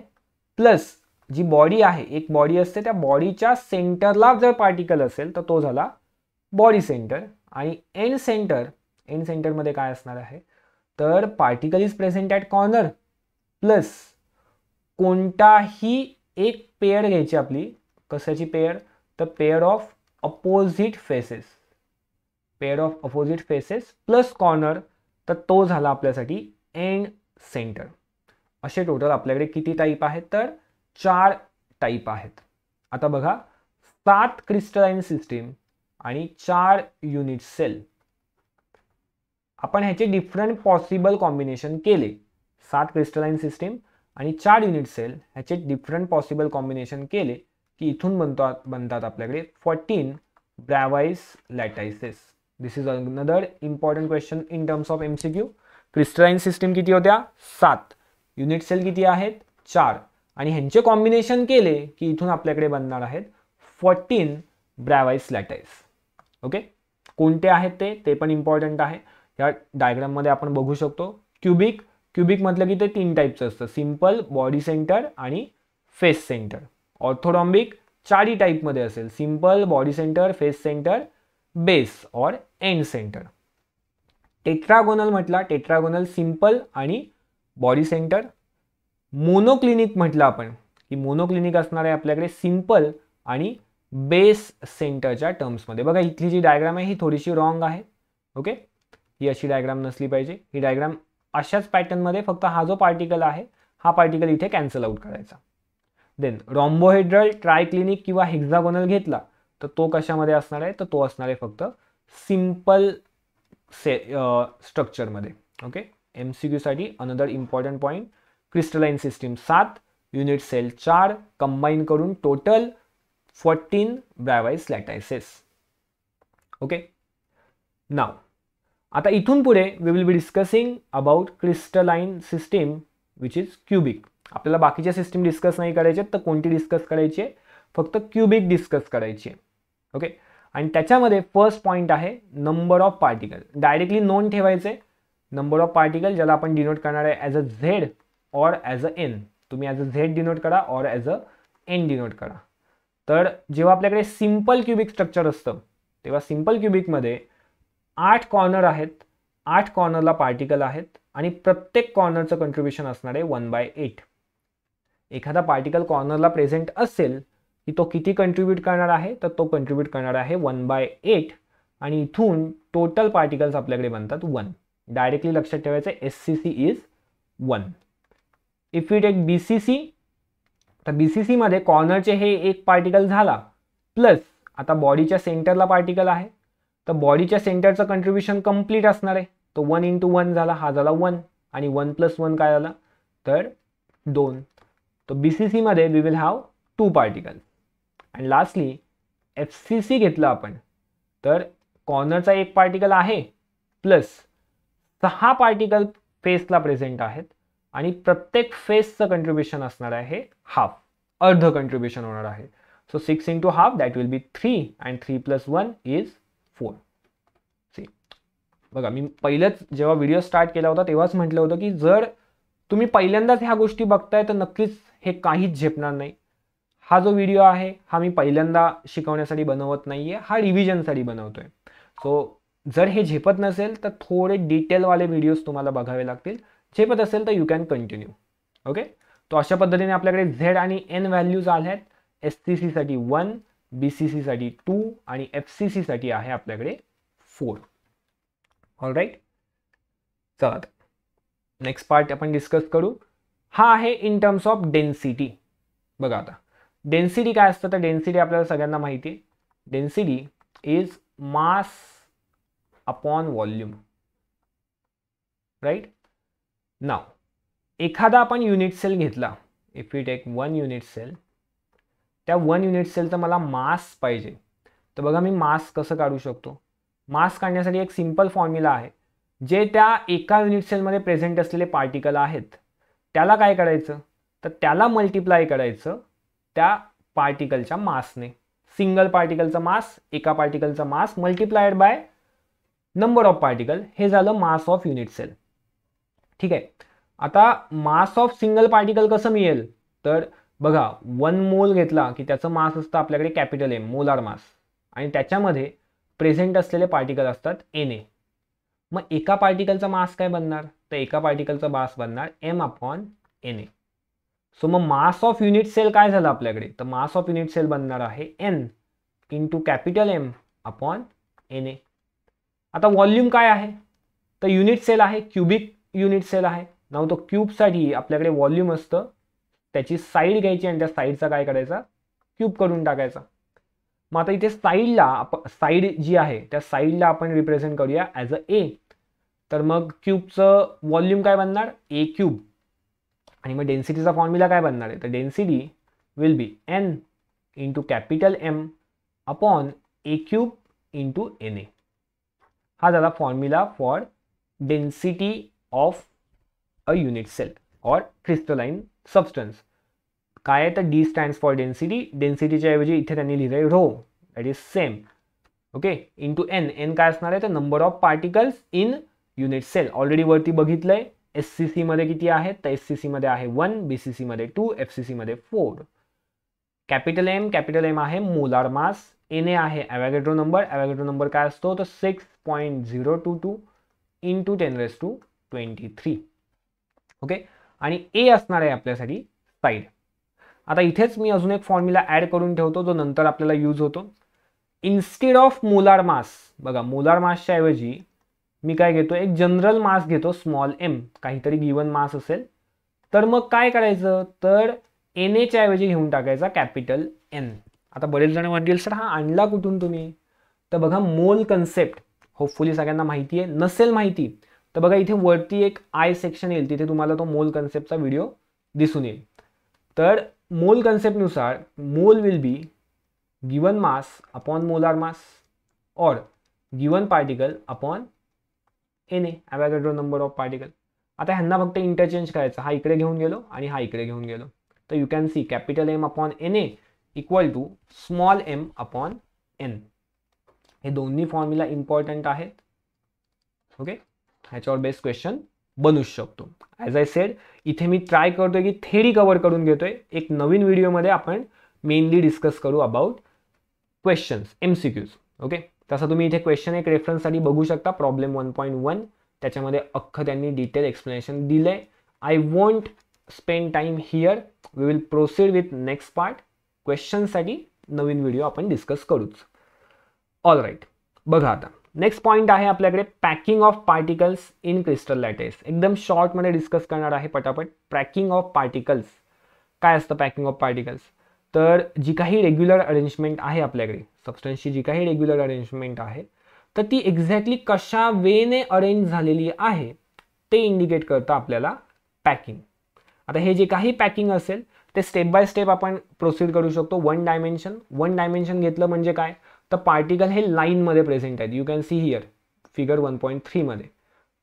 प्लस जी बॉडी आहे एक बॉडी असते त्या बॉडीच्या सेंटरला जर पार्टिकल असेल तर तो झाला बॉडी सेंटर आणि एन सेंटर एन सेंटरमध्ये काय असणार आहे तर particle is present at corner plus कोणताही एक पेअर घ्यायची आपली कशाची पेअर तर pair of opposite faces pair of opposite faces plus corner तर तो झाला आपल्यासाठी एंड सेंटर असे टोटल आपल्याकडे किती टाईप आहेत तर चार टाईप आहेत आता बघा सात क्रिस्टलाइन सिस्टीम आणि चार युनिट सेल आपण ह्याचे डिफरंट पॉसिबल कॉम्बिनेशन केले सात क्रिस्टलाइन सिस्टीम आणि चार युनिट सेल ह्याचे डिफरंट पॉसिबल कॉम्बिनेशन केले की इथून बनतो बनतात आपल्याकडे fourteen Bravais lattices this is another important question in terms of M C Q crystalline system किती होत्या सात युनिट सेल किती आहेत चार आणि ह्यांचे कॉम्बिनेशन केले की इथून आपल्याकडे बनणार आहेत फॉर्टीन ब्रॅवाइस लॅटाईस ओके कोणते आहेत ते ते पण इम्पॉर्टंट आहे या डायग्राममध्ये आपण बघू शकतो क्युबिक क्युबिक म्हटलं की ते तीन टाईपचं असतं सिम्पल बॉडी सेंटर आणि फेस सेंटर ऑर्थोडॉम्बिक चारही टाईपमध्ये असेल simple body centre face centre base और एंड सेंटर टेट्रागोनल म्हटला टेट्रागोनल सिम्पल आणि बॉडी सेंटर मोनोक्लिनिक म्हटलं आपण की मोनोक्लिनिक असणार आहे आपल्याकडे सिम्पल आणि बेस सेंटरच्या टर्म्समध्ये बघा इथली जी डायग्राम आहे ही थोडीशी रॉंग आहे ओके ही अशी डायग्राम नसली पाहिजे ही डायग्राम अशाच पॅटर्नमध्ये फक्त हा जो पार्टिकल आहे हा पार्टिकल इथे कॅन्सल आउट करायचा देन रॉम्बोहेड्रल ट्रायक्लिनिक किंवा हेक्झागोनल घेतला तर तो कशामध्ये असणार आहे तर तो असणार आहे फक्त सिम्पल से स्ट्रक्चरमध्ये ओके एम सी क्यूसाठी another important point crystalline system सात युनिट सेल चार कंबाईन करून total fourteen Bravais lattices okay now आता इथून पुढे we will be discussing about crystalline system which is cubic आपल्याला बाकीच्या सिस्टीम डिस्कस नाही करायचे तर कोणती डिस्कस करायची आहे फक्त क्युबिक डिस्कस करायची आहे ओके आणि त्याच्यामध्ये फर्स्ट पॉईंट आहे नंबर ऑफ पार्टिकल डायरेक्टली नोंद ठेवायचे नंबर ऑफ पार्टिकल ज्याला आपण डिनोट करणार आहे as a Z or as a N तुम्ही ॲज अ झेड डिनोट करा or as a N denote करा तर जेव्हा आपल्याकडे सिम्पल क्युबिक स्ट्रक्चर असतं तेव्हा सिम्पल क्युबिकमध्ये आठ कॉर्नर आहेत आठ कॉर्नरला पार्टिकल आहेत आणि प्रत्येक कॉर्नरचं कंट्रीब्युशन असणार आहे वन बाय एट एखादा पार्टिकल कॉर्नरला प्रेझेंट असेल की तो किती कंट्रीब्यूट करणार आहे तर तो कंट्रीब्यूट करणार आहे वन बाय एट आणि इथून टोटल पार्टिकल्स आपल्याकडे बनतात वन डायरेक्टली लक्षात ठेवायचं S C C is one if you take B C C तर बी सी सीमध्ये कॉर्नरचे हे एक पार्टिकल झाला प्लस आता बॉडीच्या सेंटरला पार्टिकल आहे तर बॉडीच्या सेंटरचं कंट्रीब्युशन कम्प्लीट असणार आहे तो वन इंटू वन झाला हा झाला वन आणि वन प्लस वन काय झाला तर दोन तो बी सी सीमध्ये we will have two particle and lastly F C C घेतलं आपण तर कॉर्नरचा एक पार्टिकल आहे प्लस सहा पार्टिकल फेसला प्रेझेंट आहेत आणि प्रत्येक फेसचं कंट्रीब्युशन असणार आहे हाफ अर्ध कंट्रीब्युशन होणार आहे so six into half that will be three and three plus one is four see बघा मी पहिलंच जेव्हा व्हिडिओ स्टार्ट केला होता तेव्हाच म्हटलं होतं की जर तुम्ही पहिल्यांदाच ह्या गोष्टी बघताय तर नक्कीच हे काहीच झेपणार नाही हा जो व्हिडिओ आहे हा मी पहिल्यांदा शिकवण्यासाठी बनवत नाही आहे हा रिव्हिजनसाठी बनवतो सो जर हे झेपत नसेल तर थोडे डिटेलवाले व्हिडिओज तुम्हाला बघावे लागतील झेपत असेल तर यू कॅन कंटिन्यू ओके तो अशा पद्धतीने आपल्याकडे झेड आणि एन व्हॅल्यूज आल्या आहेत एस सी सीसाठी वन बी सी सीसाठी टू आणि एफ सी सीसाठी आहे आपल्याकडे फोर ऑल राईट चला नेक्स्ट पार्ट आपण डिस्कस करू हा आहे इन टर्म्स ऑफ डेन्सिटी बघा आता डेन्सिटी काय असतं तर डेन्सिटी आपल्याला सगळ्यांना माहिती आहे density is mass upon volume right now एखादा आपण युनिट सेल घेतला if you take one unit cell त्या वन युनिट सेलचं मला मास पाहिजे तर बघा मी मास कसं काढू शकतो मास काढण्यासाठी एक सिंपल फॉर्म्युला आहे जे त्या एका युनिट सेलमध्ये प्रेझेंट असलेले पार्टिकल आहेत त्याला काय करायचं तर त्याला मल्टिप्लाय करायचं त्या पार्टिकलच्या मासने सिंगल पार्टिकलचा मास एका पार्टिकलचा mass multiplied by number of particle हे झालं मास ऑफ युनिट सेल ठीक आहे आता मास ऑफ सिंगल पार्टिकल कसं मिळेल तर बघा वन मोल घेतला की त्याचं मास असतं आपल्याकडे कॅपिटल एम मोलार मास आणि त्याच्यामध्ये प्रेझेंट असलेले पार्टिकल असतात एन ए मग एका पार्टिकलचा मास काय बनणार तर एका पार्टिकलचा मास बनणार M upon N A so मग मास ऑफ युनिट सेल काय झालं आपल्याकडे तर मास ऑफ युनिट सेल बनणार आहे N into capital M upon N A आता व्हॉल्यूम काय आहे तर युनिट सेल आहे क्युबिक युनिट सेल आहे ना तो क्यूबसाठी आपल्याकडे व्हॉल्यूम असतं त्याची साईड घ्यायची आणि त्या साईडचा काय करायचा क्यूब करून टाकायचा मग आता इथे साईडला आप साईड जी आहे त्या साईडला आपण रिप्रेझेंट करूया ॲज अ ए तर मग क्यूबचं व्हॉल्यूम काय बनणार ए क्यूब आणि मग डेन्सिटीचा फॉर्म्युला काय बनणार आहे तर density will be N into capital M upon A cube into N A हा झाला formula for density of a unit cell or crystalline substance काय आहे तर डी स्टँड्स फॉर डेन्सिटी डेन्सिटीच्या ऐवजी इथे त्यांनी लिहिलं आहे rho that is same okay into N N काय असणार आहे तर number of particles in unit cell already वरती बघितलंय एस सी सीमध्ये किती आहे तर एस सी मध्ये आहे वन बी सी मध्ये टू एफ सी मध्ये four capital M capital M आहे मोलार मास एन ए आहे ॲवॅगेड्रो नंबर ॲवॅगेड्रो नंबर काय असतो तर six point zero two two into ten raise to twenty three okay आणि A असणार आहे आपल्यासाठी साईड आता इथेच मी अजून एक फॉर्म्युला ऍड करून ठेवतो जो नंतर आपल्याला यूज होतो इन्स्टेड ऑफ मोलार मास बघा मोलार मासच्या ऐवजी मी काय घेतो एक जनरल मास घेतो स्मॉल एम काहीतरी गिवन मास असेल तर मग काय करायचं तर एन एच्या ऐवजी घेऊन टाकायचा कॅपिटल एन आता बरेच जण म्हणतील सर हा आणला कुठून तुम्ही तर बघा मोल कन्सेप्ट होपफुली सगळ्यांना माहिती आहे नसेल माहिती तर बघा इथे वरती एक आय सेक्शन येईल तिथे तुम्हाला तो मोल कन्सेप्टचा व्हिडिओ दिसून येईल तर मोल कन्सेप्टनुसार mole will be given mass upon molar mass और given particle upon N A Avogadro number of particle आता ह्यांना फक्त इंटरचेंज करायचं हा इकडे घेऊन गेलो आणि हा इकडे घेऊन गेलो तर you can see capital M upon N A equal to small M upon N हे दोन्ही फॉर्म्युला इम्पॉर्टंट आहेत ओके ह्याच्यावर बेस्ट क्वेश्चन बनू शकतो ॲज आय सेड इथे मी ट्राय करतोय की थेरी कवर करून घेतोय एक नवीन व्हिडिओमध्ये आपण मेनली डिस्कस करू about questions M C Qs okay तसं तुम्ही इथे क्वेश्चन एक रेफरन्ससाठी बघू शकता प्रॉब्लेम वन पॉईंट वन त्याच्यामध्ये अख्खं त्यांनी डिटेल एक्सप्लेनेशन दिलं I won't spend time here we will proceed with next part क्वेश्चनसाठी नवीन व्हिडिओ आपण डिस्कस करूच ऑल राईट बघा आता नेक्स्ट पॉईंट आहे आपल्याकडे packing of particles in crystal lattice एकदम शॉर्टमध्ये डिस्कस करणार आहे पटापट पॅकिंग ऑफ पार्टिकल्स काय असतं पॅकिंग ऑफ पार्टिकल्स तर जी काही रेग्युलर अरेंजमेंट आहे आपल्याकडे सबस्टन्सची जी काही रेग्युलर अरेंजमेंट आहे तर ती एक्झॅक्टली कशा वेने अरेंज झालेली आहे ते इंडिकेट करतं आपल्याला पॅकिंग आता हे जे काही पॅकिंग असेल ते स्टेप बाय स्टेप आपण प्रोसीड करू शकतो वन डायमेन्शन वन डायमेन्शन घेतलं म्हणजे काय तर पार्टिकल हे लाईनमध्ये प्रेझेंट आहेत you can see here figure one point थ्रीमध्ये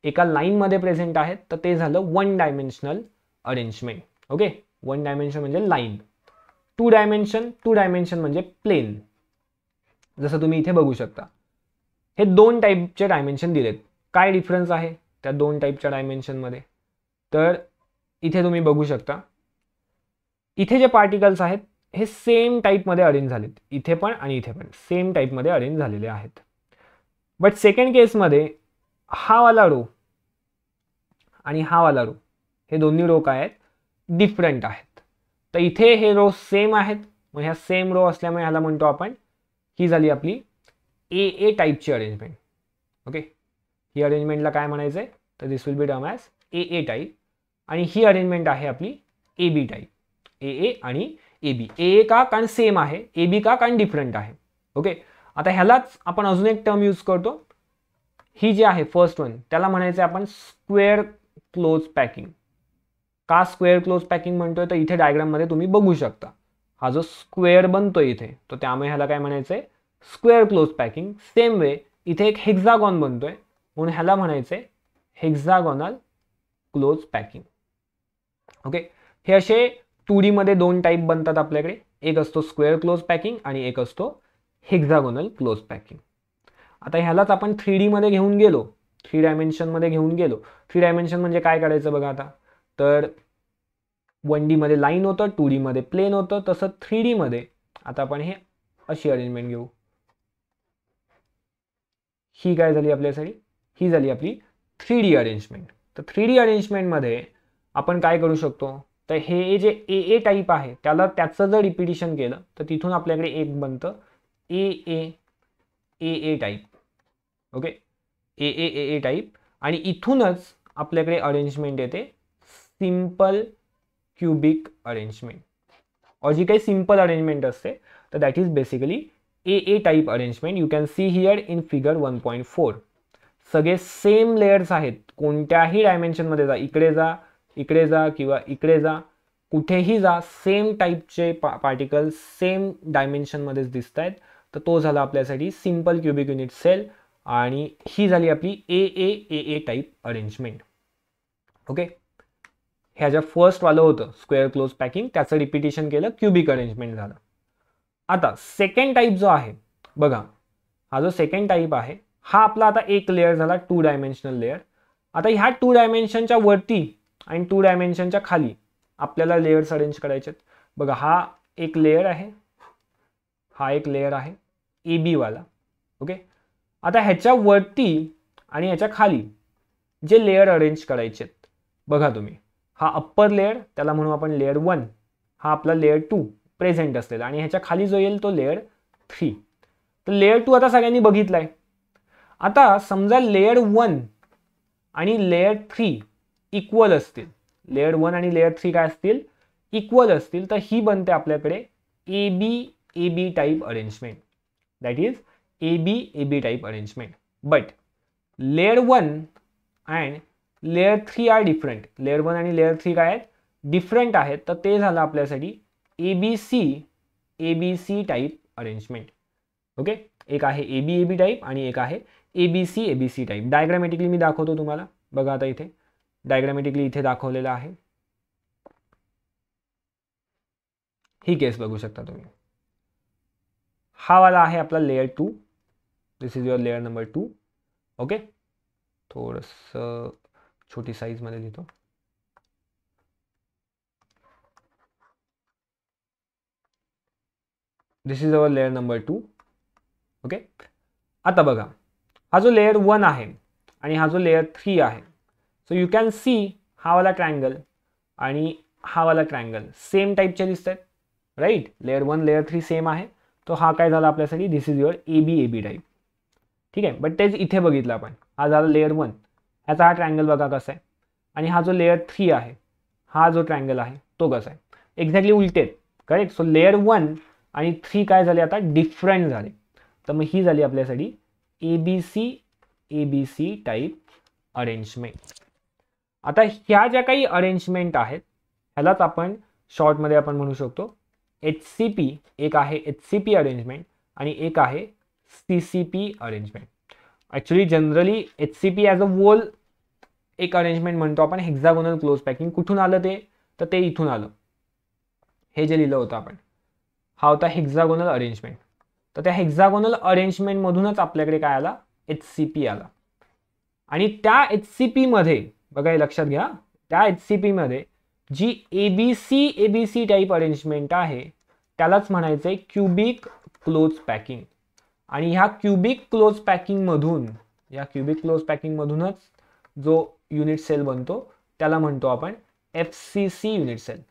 एका लाईनमध्ये प्रेझेंट आहेत तर ते झालं one dimensional arrangement okay one dimension म्हणजे line two dimension two dimension म्हणजे प्लेन जसं तुम्ही इथे बघू शकता हे दोन टाईपचे डायमेन्शन दिलेत काय डिफरन्स आहे त्या दोन टाईपच्या डायमेन्शनमध्ये तर इथे तुम्ही बघू शकता इथे जे पार्टिकल्स आहेत हे सेम टाईपमध्ये अरेंज झालेत इथे पण आणि इथे पण सेम टाईपमध्ये अरेंज झालेले आहेत बट सेकंड केसमध्ये हा वाला रो आणि हा वाला रो हे दोन्ही रो काय आहेत डिफरंट आहेत तर इथे हे रो सेम आहेत मग ह्या सेम रो असल्यामुळे ह्याला म्हणतो आपण ही झाली आपली ए ए टाईपची अरेंजमेंट ओके ही अरेंजमेंटला काय म्हणायचं आहे तर दिस विल बी डम ॲज ए ए टाईप आणि ही अरेंजमेंट आहे आपली ए बी टाईप ए ए आणि ए बी ए ए का कारण सेम आहे ए बी का कारण डिफरंट आहे ओके आता ह्यालाच आपण अजून एक टर्म यूज करतो ही जी आहे फर्स्ट वन त्याला म्हणायचं आपण स्क्वेअर क्लोज पॅकिंग का स्क्वेअर क्लोज पॅकिंग म्हणतोय तर इथे डायग्राममध्ये तुम्ही बघू शकता हा जो स्क्वेअर बनतो इथे तर त्यामुळे ह्याला काय म्हणायचंय square close packing same way इथे एक हेक्झागॉन बनतोय म्हणून ह्याला म्हणायचंय हेक्झागॉनल क्लोज पॅकिंग ओके हे असे टू मध्ये दोन टाईप बनतात आपल्याकडे एक असतो स्क्वेअर क्लोज पॅकिंग आणि एक असतो हेक्झागोनल क्लोज पॅकिंग आता ह्यालाच आपण थ्री मध्ये घेऊन गेलो थ्री डायमेन्शनमध्ये घेऊन गेलो थ्री डायमेन्शन म्हणजे काय करायचं बघा आता तर वन डीमध्ये लाईन होतं टू डीमध्ये प्लेन होतं तसं थ्री डीमध्ये आता आपण हे अशी अरेंजमेंट घेऊ ही काय झाली आपल्यासाठी ही झाली आपली थ्री डी अरेंजमेंट तर थ्री डी अरेंजमेंटमध्ये आपण काय करू शकतो तर हे जे ए ए टाईप आहे त्याला त्याचं जर रिपिटिशन केलं तर तिथून आपल्याकडे एक बनतं A A A A type okay A A A A type आणि इथूनच आपल्याकडे अरेंजमेंट येते सिंपल क्यूबिक अरेंजमेंट और जी काही सिंपल अरेंजमेंट असते तर that is basically A A type arrangement you can see here in figure one point four सगळे same layers आहेत कोणत्याही डायमेन्शनमध्ये जा इकडे जा इकडे जा किंवा इकडे जा कुठेही जा सेम टाईपचे पा पार्टिकल सेम डायमेन्शनमध्येच दिसत आहेत तर तो झाला आपल्यासाठी सिंपल क्युबिक युनिट सेल आणि ही झाली आपली A A A A type arrangement okay first फर्स्टवालं होतं स्क्वेअर क्लोज पॅकिंग त्याचं रिपिटेशन केलं क्युबिक अरेंजमेंट झालं आता सेकंड टाईप जो आहे बघा हा जो सेकंड टाईप आहे हा आपला आता एक लेअर झाला टू डायमेन्शनल लेअर आता ह्या टू डायमेन्शनच्या वरती आणि टू डायमेन्शनच्या खाली आपल्याला लेअर्स अरेंज करायचे आहेत बघा हा एक लेअर आहे हा एक लेअर आहे ए बीवाला ओके आता ह्याच्या वरती आणि ह्याच्या खाली जे लेअर अरेंज करायचे आहेत बघा तुम्ही हा अप्पर लेअर त्याला म्हणू आपण लेअर वन हा आपला लेअर टू प्रेझेंट असेल आणि ह्याच्या खाली जो येईल तो लेअर थ्री तर लेअर टू आता सगळ्यांनी बघितला आहे आता समजा लेअर वन आणि लेअर थ्री इक्वल असतील लेअर वन आणि लेअर थ्री काय असतील इक्वल असतील तर ही बनते आपल्याकडे A B A B type arrangement that is A B A B type arrangement but layer one and layer three are different layer one आणि लेअर थ्री काय आहेत डिफरंट आहेत तर ते झालं आपल्यासाठी A B C A B C type arrangement okay एक आहे A B A B type आणि एक आहे A B C A B C type diagrammatically मी दाखवतो तुम्हाला बघा आता इथे डायग्रामॅटिकली इथे दाखवलेलं आहे ही केस बघू शकता तुम्ही हा वाला आहे आपला layer two this is your layer number two okay थोडंसं छोटी साईजमध्ये लिहितो this is our layer number two okay आता बघा हा जो लेअर वन आहे आणि हा जो लेअर थ्री आहे सो यू कॅन सी हा वाला ट्रँगल आणि हा वाला ट्रँगल सेम टाईपचे दिसत आहेत right layer one layer three same आहे तो हा काय झाला आपल्यासाठी this is your A B A B type ठीक आहे बट तेच इथे बघितलं आपण हा झाला लेअर वन ह्याचा हा ट्रँगल बघा कसा आहे आणि हा जो लेअर थ्री आहे हा जो ट्रँगल आहे तो कसा आहे एक्झॅक्टली उलटेत करेक्ट सो लेअर वन आणि थ्री काय झाले आता डिफरंट झाले तर मग ही झाली आपल्यासाठी A B C A B C type arrangement आता ह्या ज्या काही अरेंजमेंट आहेत ह्यालाच आपण शॉर्टमध्ये आपण म्हणू शकतो एच सी पी एक आहे एच सी पी अरेंजमेंट आणि एक आहे C C P arrangement actually generally H C P as a whole एक अरेंजमेंट म्हणतो आपण हेक्झागोनल क्लोज पॅकिंग कुठून आलं ते तर ते इथून आलं हे जे लिहिलं होतं आपण हा होता हेक्झागोनल अरेंजमेंट तर त्या हेक्झागोनल अरेंजमेंटमधूनच आपल्याकडे काय आला एच सी पी आला आणि त्या एच सी पीमध्ये बघा हे लक्षात घ्या त्या एच सी पीमध्ये जी A B C A B C type arrangement आहे त्यालाच म्हणायचं आहे क्युबिक क्लोज पॅकिंग आणि ह्या क्युबिक क्लोज पॅकिंगमधून या क्युबिक क्लोज पॅकिंगमधूनच जो युनिट सेल बनतो त्याला म्हणतो आपण F C C unit cell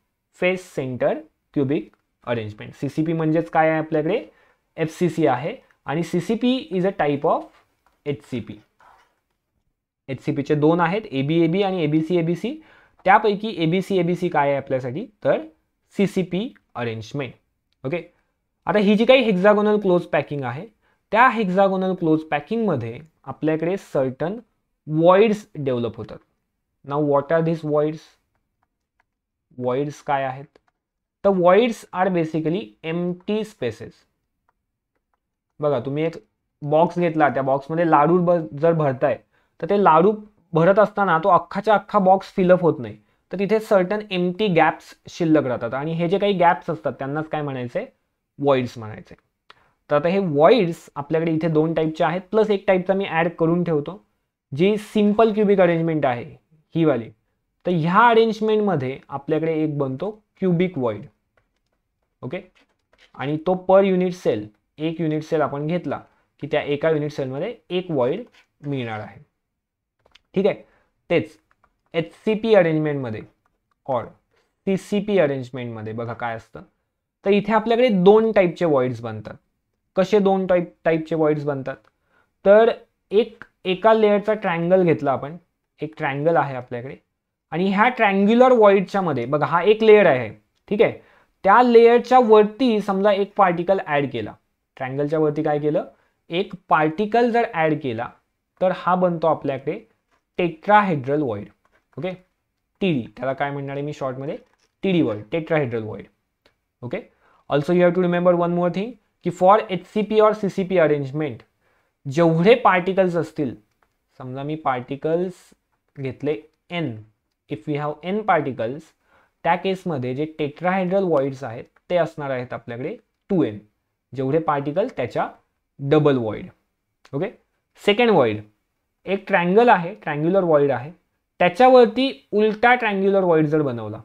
face centre cubic arrangement C C P म्हणजेच काय आहे आपल्याकडे एफ सी सी आहे आणि C C P is a type of H C P H C पीचे दोन आहेत ए बी ए बी आणि ए B C A B C त्यापैकी ए B C A B C काय आहे आपल्यासाठी तर C C P arrangement okay आता ही जी काही हेक्झागोनल क्लोज पॅकिंग आहे त्या हेक्झागोनल क्लोज पॅकिंगमध्ये आपल्याकडे सर्टन वॉइड्स डेव्हलप होतात ना what are these voids voids काय आहेत तर voids are basically empty spaces बघा तुम्ही एक बॉक्स घेतला त्या बॉक्समध्ये लाडू जर भरताय तर ते लाडू भरत असताना तो अख्खाच्या अख्खा बॉक्स फिलअप होत नाही तर तिथे सर्टन एम टी गॅप्स शिल्लक राहतात आणि हे जे काही गॅप्स असतात त्यांनाच काय म्हणायचे वॉइड्स म्हणायचे तर आता हे वॉइड्स आपल्याकडे इथे दोन टाईपचे आहेत प्लस एक टाईपचा मी ऍड करून ठेवतो जी सिंपल क्युबिक अरेंजमेंट आहे ही वाली तर ह्या अरेंजमेंटमध्ये आपल्याकडे एक बनतो क्युबिक वॉइड ओके आणि तो पर युनिट सेल एक युनिट सेल आपण घेतला की त्या एका युनिट सेलमध्ये एक वॉइड मिळणार आहे ठीक आहे तेच एच सी पी अरेंजमेंटमध्ये और सी सी पी अरेंजमेंटमध्ये बघा काय असतं तर इथे आपल्याकडे दोन टाईपचे वॉइड्स बनतात कसे दोन टाईप टाईपचे वॉइड्स बनतात तर एक एका लेअरचा ट्रँगल घेतला आपण एक ट्रँगल आहे आपल्याकडे आणि ह्या ट्रँग्युलर वॉईडच्या मध्ये बघा हा एक लेअर आहे ठीक आहे त्या लेअरच्या वरती समजा एक पार्टिकल ॲड केला ट्रँगलच्या वरती काय केलं एक पार्टिकल जर ॲड केला तर हा बनतो आपल्याकडे टेट्राहेड्रल वॉइड ओके टीडी त्याला काय म्हणणार आहे मी शॉर्टमध्ये T D void tetrahedral void okay also you have to remember one more thing की for H C P or C C P arrangement जेवढे पार्टिकल्स असतील समजा मी पार्टिकल्स घेतले N if we have N particles त्या केसमध्ये जे tetrahedral voids आहेत ते असणार आहेत आपल्याकडे टू एन जेवढे पार्टिकल त्याच्या double void okay second void एक ट्रँगल आहे ट्रँग्युलर वॉइड आहे त्याच्यावरती उलटा ट्रँग्युलर वॉइड जर बनवला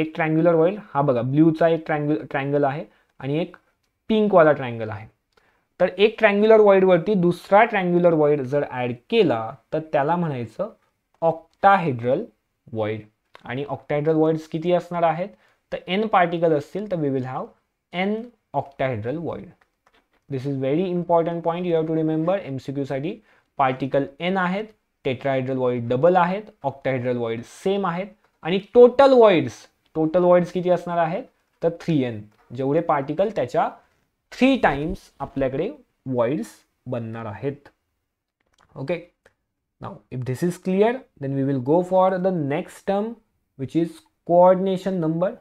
एक ट्रँग्युलर वॉइड हा बघा ब्ल्यूचा एक ट्रँग्युलर ट्रँगल आहे आणि एक पिंकवाला ट्रँगल आहे तर एक ट्रँग्युलर वरती दुसरा ट्रँग्युलर वॉइड जर ॲड केला तर त्याला म्हणायचं ऑक्टाहेड्रल वॉइड आणि ऑक्टाहेड्रल वॉइड्स किती असणार आहेत तर एन पार्टिकल असतील तर we will have N octahedral void this is very important point you have to remember M C particle N आहेत टेट्राहायड्रल वॉइड डबल आहेत ऑक्टाहेड्रल वॉइड सेम आहेत आणि टोटल वॉइड्स टोटल वॉइड्स किती असणार आहेत तर थ्री एन जेवढे particle त्याच्या थ्री टाइम्स आपल्याकडे वॉइड्स बनणार आहेत okay now if this is clear then we will go for the next term which is coordination number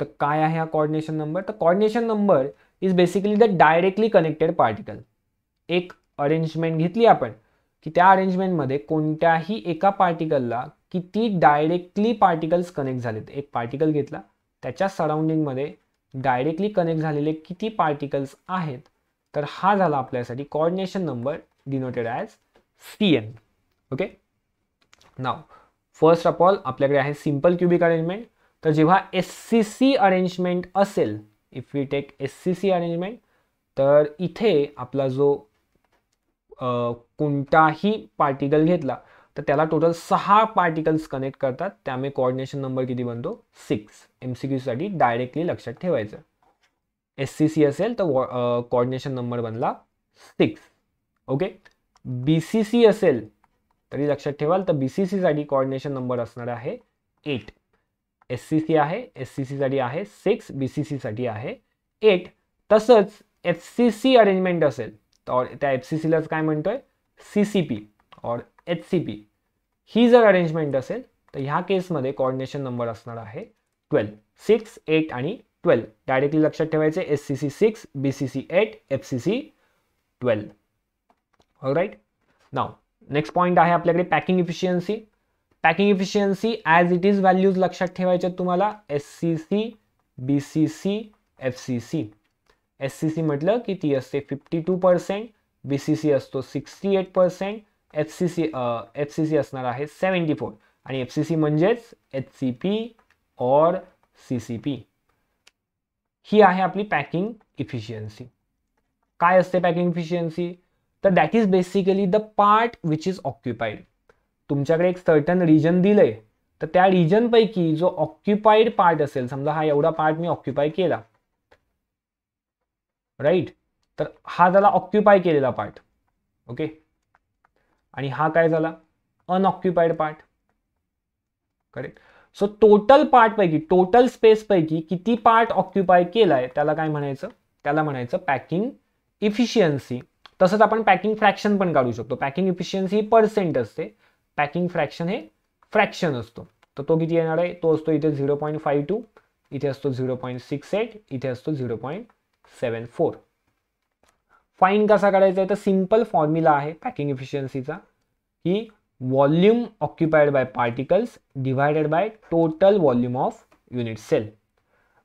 तर काय आहे हा कॉर्डिनेशन नंबर तर coordination number is basically the directly connected particle एक arrangement घेतली आपण की त्या अरेंजमेंटमध्ये कोणत्याही एका पार्टिकलला किती डायरेक्टली पार्टिकल्स कनेक्ट झालेत एक पार्टिकल घेतला त्याच्या सराउंडिंगमध्ये डायरेक्टली कनेक्ट झालेले किती पार्टिकल्स आहेत तर हा झाला आपल्यासाठी coordination number denoted as C N okay now first of all आपल्याकडे आहे सिम्पल क्युबिक अरेंजमेंट तर जेव्हा एस सी सी अरेंजमेंट असेल if we take S C C arrangement तर इथे आपला जो कोणताही पार्टिकल घेतला तर त्याला टोटल सहा पार्टिकल्स कनेक्ट करतात त्यामुळे कॉर्डिनेशन नंबर किती बनतो सिक्स एम सी क्यूसाठी डायरेक्टली लक्षात ठेवायचं एस सी सी असेल तर कॉर्डिनेशन नंबर बनला six okay B C C असेल तरी लक्षात ठेवाल तर बी सी सीसाठी कॉर्डिनेशन नंबर असणार आहे एट एस सी सी आहे एस सी सीसाठी आहे सिक्स बी सी सीसाठी आहे एट तसंच एफ सी सी अरेंजमेंट असेल तर त्या एफ सी सीलाच काय म्हणतोय सी सी पी और एच सी पी ही जर अरेंजमेंट असेल तर ह्या केसमध्ये कॉर्डिनेशन नंबर असणार आहे ट्वेल्व सिक्स एट आणि ट्वेल्व डायरेक्टली लक्षात ठेवायचे S C C six B C C eight F C C twelve right now next point आहे आपल्याकडे packing efficiency packing efficiency as it is values लक्षात ठेवायच्या तुम्हाला S C C B C C F C C S C C म्हटलं की ती असते fifty two percent B C C असतो sixty eight percent F C C F C C असणार आहे सेवन्टी फोर आणि एफ सी सी म्हणजेच H C P और सी सी पी ही आहे आपली पॅकिंग इफिशियन्सी काय असते पॅकिंग इफिशियन्सी तर that is basically the part which is occupied तुमच्याकडे एक सर्टन रिजन दिलं तर त्या रिजनपैकी जो ऑक्युपाईड पार्ट असेल समजा हा एवढा पार्ट मी ऑक्युपाय केला राईट तर हा झाला ऑक्युपाय केलेला पार्ट ओके आणि हा काय झाला unoccupied part correct so total पार्टपैकी टोटल स्पेसपैकी किती पार्ट ऑक्युपाय केलाय त्याला काय म्हणायचं त्याला म्हणायचं पॅकिंग इफिशियन्सी तसंच आपण पॅकिंग फ्रॅक्शन पण काढू शकतो पॅकिंग इफिशियन्सी ही पर्सेंट असते पॅकिंग फ्रॅक्शन हे फ्रॅक्शन असतो तर तो किती येणार आहे तो असतो इथे झिरो पॉईंट फाईव्ह टू इथे असतो झिरो पॉईंट सिक्स एट इथे असतो zero point seven four find कसा करायचा आहे तर सिम्पल फॉर्म्युला आहे पॅकिंग इफिशियन्सीचा की volume occupied by particles divided by total volume of unit cell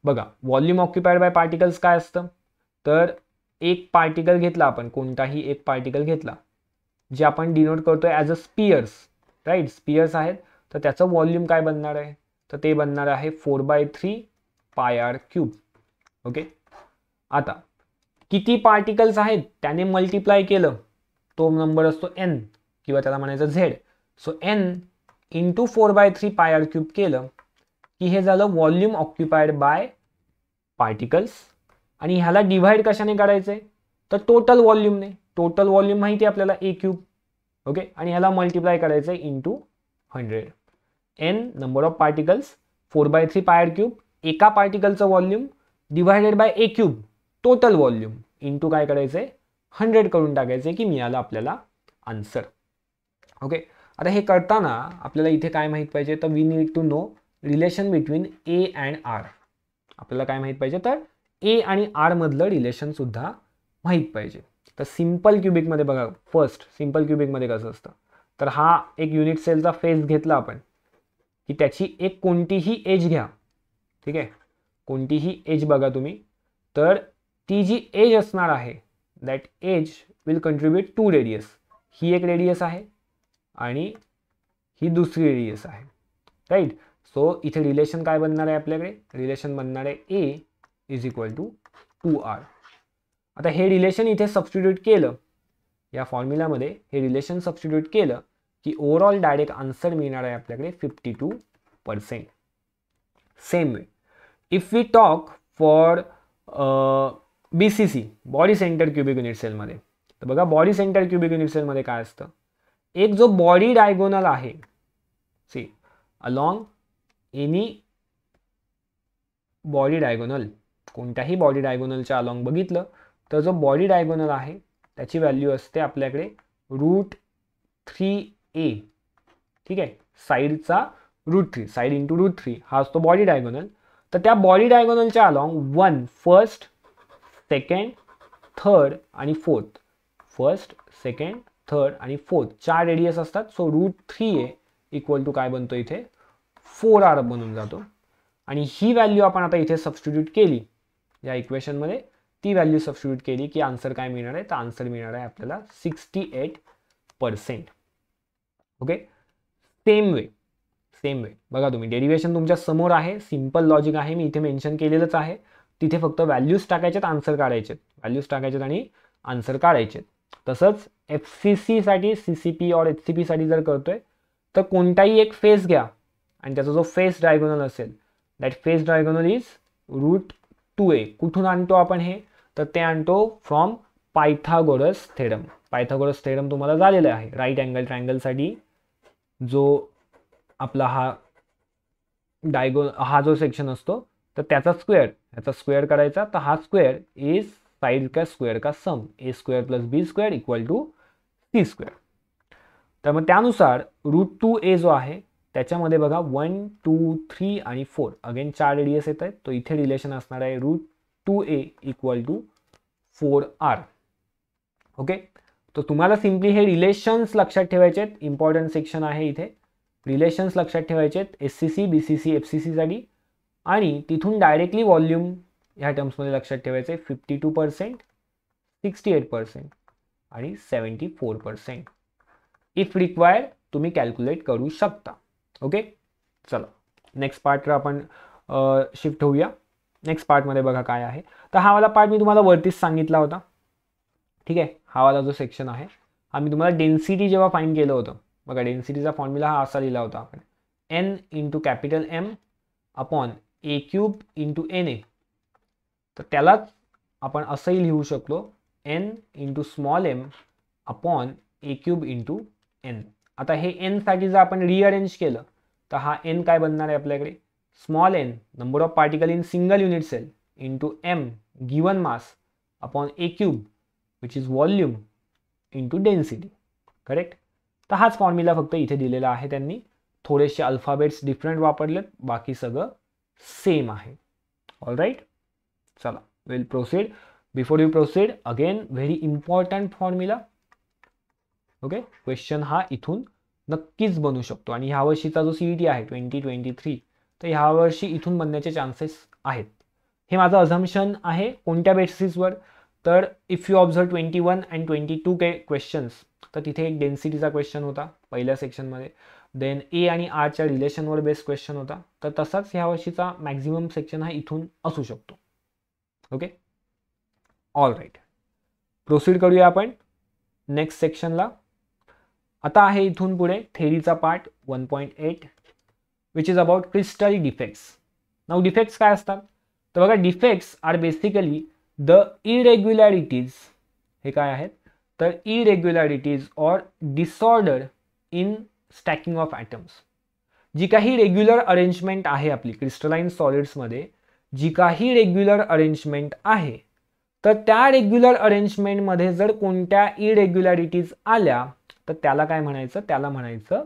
बघा व्हॉल्यूम ऑक्युपाइड बाय पार्टिकल्स काय असतं तर एक पार्टिकल घेतला आपण कोणताही एक पार्टिकल घेतला जे आपण डिनोट करतो as a spheres right spheres आहेत तर त्याचं वॉल्यूम काय बनणार आहे तर ते बनणार आहे four by three pi r cube okay आता किती पार्टिकल्स आहेत त्याने मल्टिप्लाय केलं तो नंबर असतो एन किंवा त्याला म्हणायचं Z so N into four by three pi r cube केलं की हे झालं व्हॉल्यूम ऑक्युपाइड बाय पार्टिकल्स आणि ह्याला डिव्हाइड कशाने करायचं तर टोटल व्हॉल्यूमने टोटल व्हॉल्यूम माहिती आहे आपल्याला ए क्यूब ओके आणि ह्याला मल्टिप्लाय करायचं आहे into hundred N number of particles four by three pi r cube एका पार्टिकलचं volume divided by a cube total volume into काय करायचं आहे हंड्रेड करून टाकायचं आहे की मिळालं आपल्याला आन्सर ओके आता हे करताना आपल्याला इथे काय माहीत पाहिजे तर we need to know relation between a and r आपल्याला काय माहीत पाहिजे तर ए आणि आरमधलं रिलेशनसुद्धा माहीत पाहिजे तर सिम्पल क्युबिकमध्ये बघा फर्स्ट सिम्पल क्युबिकमध्ये कसं असतं तर हा एक युनिट सेलचा फेस घेतला आपण की त्याची एक कोणतीही एज घ्या ठीक आहे कोणतीही एज बघा तुम्ही तर ती जी एज असणार आहे that edge will contribute to radius ही एक रेडियस आहे आणि ही दुसरी रेडियस आहे राईट सो इथे रिलेशन काय बनणार आहे आपल्याकडे रिलेशन बनणार आहे a is equal to two r आता हे रिलेशन इथे सबस्टिट्यूट केलं या फॉर्म्युलामध्ये हे रिलेशन सबस्टिट्यूट केलं की ओव्हरऑल डायरेक्ट आन्सर मिळणार आहे आपल्याकडे fifty two percent same way if we talk for B C C body center cubic unit सेलमध्ये तर बघा बॉडी सेंटर क्युबिक युनिट सेलमध्ये काय असतं एक जो बॉडी डायगोनल आहे see along any body diagonal कोणत्याही बॉडी डायगोनलच्या अलॉंग बघितलं तर जो बॉडी डायगोनल आहे त्याची व्हॅल्यू असते आपल्याकडे रूट थ्री ए ठीक आहे साईडचा root three side into root three हा असतो बॉडी डायगोनल तर त्या बॉडी डायगोनलच्या along one first second third आणि फोर्थ फर्स्ट सेकंड थर्ड आणि फोर्थ चार रेडियस असतात so root three a equal to काय बनतो इथे फोर आर बनून जातो आणि ही व्हॅल्यू आपण आता इथे सबस्टिट्यूट केली या इक्वेशनमध्ये ती व्हॅल्यू सबस्टिट्यूट केली की आन्सर काय मिळणार आहे तर आन्सर मिळणार आहे आपल्याला sixty eight percent okay same way same way बघा तुम्ही डेरिव्हेशन तुमच्या समोर आहे सिम्पल लॉजिक आहे मी इथे मेन्शन केलेलंच आहे तिथे फक्त व्हॅल्यूज टाकायच्यात आन्सर काढायचेत व्हॅल्यूज टाकायच्यात आणि आन्सर काढायचेत तसंच एफ सी सीसाठी C C P or H C पीसाठी जर करतोय तर कोणताही एक फेस घ्या आणि त्याचा जो फेस डायगोनल असेल that face diagonal is root two a कुठून आणतो आपण हे तर ते आणतो from Pythagoras theorem Pythagoras theorem तुम्हाला झालेलं आहे राईट अँगल ट्रँगलसाठी जो आपला हा डायगो हा जो सेक्शन असतो तर त्याचा स्क्वेअर याचा स्क्वेअर करायचा तर हा स्क्वेअर ए साईड का स्क्वेअर का sum a square plus b square equal to c square तर मग त्यानुसार रूट टू ए जो आहे त्याच्यामध्ये बघा वन टू थ्री आणि फोर अगेन चार रेडियस येत आहेत तो इथे रिलेशन असणार आहे root two a equal to four r okay तर तुम्हाला सिम्पली हे रिलेशन्स लक्षात ठेवायचे आहेत इम्पॉर्टंट सेक्शन आहे इथे रिलेशन्स लक्षात ठेवायचे आहेत S C C B C C F C सीसाठी आणि तिथून डायरेक्टली वॉल्यूम ह्या टर्म्समध्ये लक्षात ठेवायचं आहे fifty two percent sixty eight percent आणि seventy four percent if required तुम्ही कॅल्क्युलेट करू शकता ओके चला नेक्स्ट पार्टवर आपण शिफ्ट होऊया नेक्स्ट पार्टमध्ये बघा काय आहे तर हा वाला पार्ट मी तुम्हाला वरतीच सांगितला होता ठीक आहे हा वाला जो सेक्शन आहे हा मी तुम्हाला डेन्सिटी जेव्हा फाईन केलं होतं बघा डेन्सिटीचा फॉर्म्युला हा असा लिहिला होता आपण N into capital M upon A cube into N A तर त्यालाच आपण असंही लिहू शकलो N into small M upon ए क्यूब इंटू एन आता हे एनसाठी जर आपण रिअरेंज केलं तर हा एन काय बनणार आहे आपल्याकडे small N number of particle in single unit cell into M given mass upon A cube which is volume into density correct तर हाच फॉर्म्युला फक्त इथे दिलेला आहे त्यांनी थोडेसे अल्फाबेट्स डिफरंट वापरलेत बाकी सगळं सेम आहे ऑल राईट चला will proceed before you proceed again very important formula okay question हा इथून नक्कीच बनू शकतो आणि वर्षीचा जो सी ई टी आहे ट्वेंटी ट्वेंटी थ्री तर वर्षी इथून बनण्याचे चान्सेस आहेत हे माझं अझम्पन आहे कोणत्या बेसिसवर तर if you observe twenty one and twenty two के क्वेश्चन्स तर तिथे एक डेन्सिटीचा क्वेश्चन होता पहिल्या सेक्शनमध्ये देन ए आणि आरच्या रिलेशनवर बेस क्वेश्चन होता तर तसाच ह्या वर्षीचा मॅक्झिमम सेक्शन हा इथून असू शकतो ओके ऑल राईट प्रोसीड करूया आपण नेक्स्ट सेक्शनला आता आहे इथून पुढे थेरीचा part one point eight which is about crystal defects now defects काय असतात तर बघा defects are basically the irregularities हे काय आहेत तर irregularities or disorder in stacking of atoms जी काही रेग्युलर अरेंजमेंट आहे आपली क्रिस्टलाइन सॉलिड्समध्ये जी काही रेग्युलर अरेंजमेंट आहे तर त्या रेग्युलर अरेंजमेंटमध्ये जर कोणत्या इरेग्युलॅरिटीज आल्या तर त्याला काय म्हणायचं त्याला म्हणायचं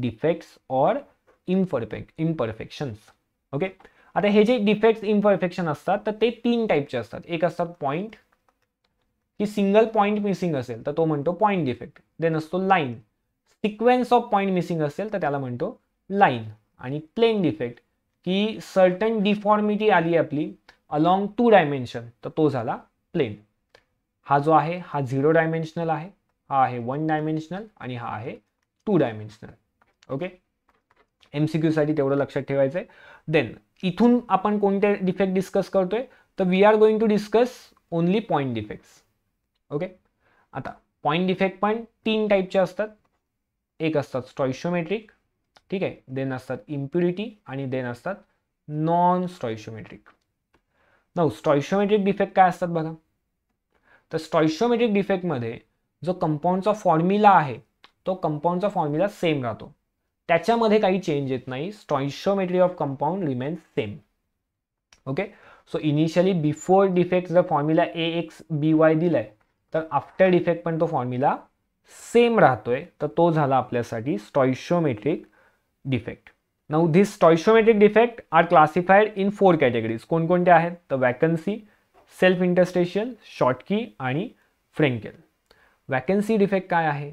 defects or imperfect imperfections okay आता हे जे डिफेक्ट्स इम्परफेक्शन असतात तर ते तीन टाईपचे असतात एक असतात पॉईंट की सिंगल पॉईंट मिसिंग असेल तर तो म्हणतो पॉईंट डिफेक्ट देन असतो line sequence of point missing असेल तर त्याला म्हणतो लाईन आणि प्लेन डिफेक्ट की सर्टन डिफॉर्मिटी आली आपली अलॉंग टू डायमेन्शन तर तो झाला प्लेन हा जो आहे हा झिरो डायमेन्शनल आहे हा आहे वन डायमेन्शनल आणि हा आहे two dimensional okay M C क्यूसाठी तेवढं लक्षात ठेवायचं आहे देन इथून आपण कोणते डिफेक्ट डिस्कस करतोय तर we are going to discuss only point defects okay आता पॉईंट डिफेक्ट पण तीन टाईपचे असतात एक असतात स्टॉइशोमेट्रिक ठीक आहे देन असतात इम्प्युरिटी आणि देन असतात non stoichiometric now stoichiometric defect काय असतात बघा तर स्टॉइशोमेट्रिक डिफेक्टमध्ये जो कंपाऊंडचा फॉर्म्युला आहे तो कंपाऊंडचा फॉर्म्युला सेम राहतो त्याच्यामध्ये काही चेंज येत नाही stoichiometry of compound remains same okay so initially before defect जर formula A X B Y दिलाय तर आफ्टर डिफेक्ट पण तो फॉर्म्युला सेम राहतोय तर तो झाला आपल्यासाठी stoichiometric defect now this stoichiometric defect are classified in four categories कोणकोणते आहेत तर वॅकन्सी सेल्फ इंटरस्टेशन शॉर्टकी आणि फ्रेंकेल वॅकन्सी डिफेक्ट काय आहे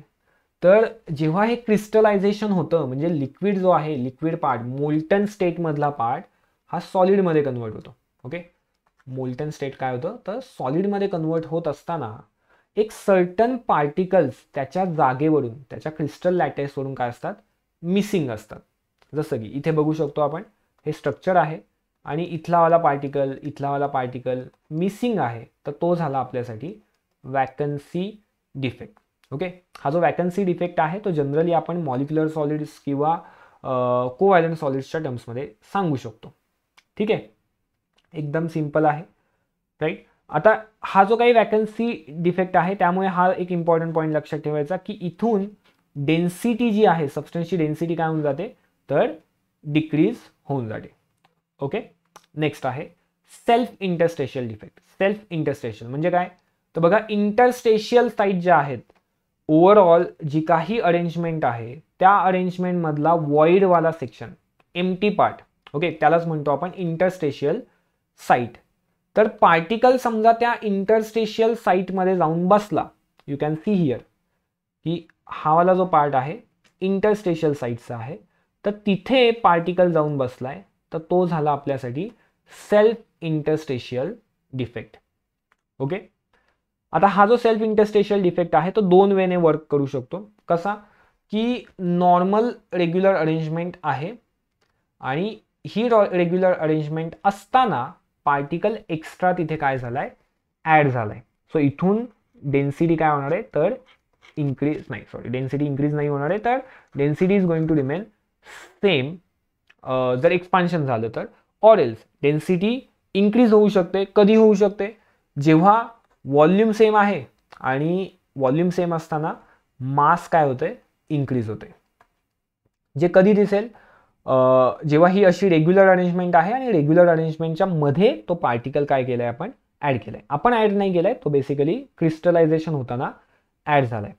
तर जेव्हा हे क्रिस्टलायझेशन होतं म्हणजे लिक्विड जो आहे लिक्विड पार्ट मोल्टन स्टेटमधला पार्ट हा सॉलिडमध्ये कन्वर्ट होतो ओके मोल्टन स्टेट काय होतं तर सॉलिडमध्ये कन्वर्ट होत असताना एक सर्टन पार्टिकल्स त्याच्या जागेवरून त्याच्या क्रिस्टल लॅटेसवरून काय असतात मिसिंग असतात जसं की इथे बघू शकतो आपण हे स्ट्रक्चर आहे आणि इथलावाला पार्टिकल इथलावाला पार्टिकल मिसिंग आहे तर तो झाला आपल्यासाठी वॅकन्सी डिफेक्ट ओके हा जो वॅकन्सी डिफेक्ट आहे तो जनरली आपण मॉलिक्युलर सॉलिड्स किंवा कोव्हायलंट सॉलिड्सच्या टर्म्समध्ये सांगू शकतो ठीक आहे एकदम सिम्पल आहे राईट आता हा जो काही वॅकन्सी डिफेक्ट आहे त्यामुळे हा एक इम्पॉर्टंट पॉईंट लक्षात ठेवायचा की इथून डेन्सिटी जी आहे सबस्टन्सची डेन्सिटी काय होऊन जाते तर डिक्रीज होऊन जाते ओके नेक्स्ट आहे self interstitial defect self interstitial म्हणजे काय तर बघा इंटरस्टेशियल साईट ज्या आहेत ओव्हरऑल जी काही अरेंजमेंट आहे त्या अरेंजमेंटमधला वॉइडवाला section empty part okay त्यालाच म्हणतो आपण इंटरस्टेशियल साईट तर पार्टिकल समजा त्या इंटरस्टेशियल साईटमध्ये जाऊन बसला यू कॅन सी हिअर की हावाला जो पार्ट आहे इंटरस्टेशियल साईटचा आहे तर तिथे पार्टिकल जाऊन बसलाय तर तो झाला आपल्यासाठी सेल्फ इंटरस्टेशियल डिफेक्ट ओके आता हा जो सेल्फ इंटरस्टेशियल डिफेक्ट आहे तो दोन वेने वर्क करू शकतो कसा की नॉर्मल रेग्युलर अरेंजमेंट आहे आणि ही रेग्युलर अरेंजमेंट असताना पार्टिकल एक्स्ट्रा तिथे काय झालाय ऍड झालाय सो इथून डेन्सिटी काय होणार आहे तर इन्क्रीज नाही सॉरी डेन्सिटी इन्क्रीज नाही होणार आहे तर density is going to remain same जर एक्सपान्शन झालं तर ऑर एल्स डेन्सिटी इन्क्रीज होऊ शकते कधी होऊ शकते जेव्हा वॉल्यूम सेम आहे आणि वॉल्यूम सेम असताना मास काय होते इन्क्रीज होते जे कधी दिसेल जेव्हा ही अशी रेग्युलर अरेंजमेंट आहे आणि रेग्युलर अरेंजमेंटच्या मध्ये तो पार्टिकल काय केलाय आपण ॲड केलाय आपण ॲड नाही केलाय तो बेसिकली क्रिस्टलायझेशन होताना ॲड झालाय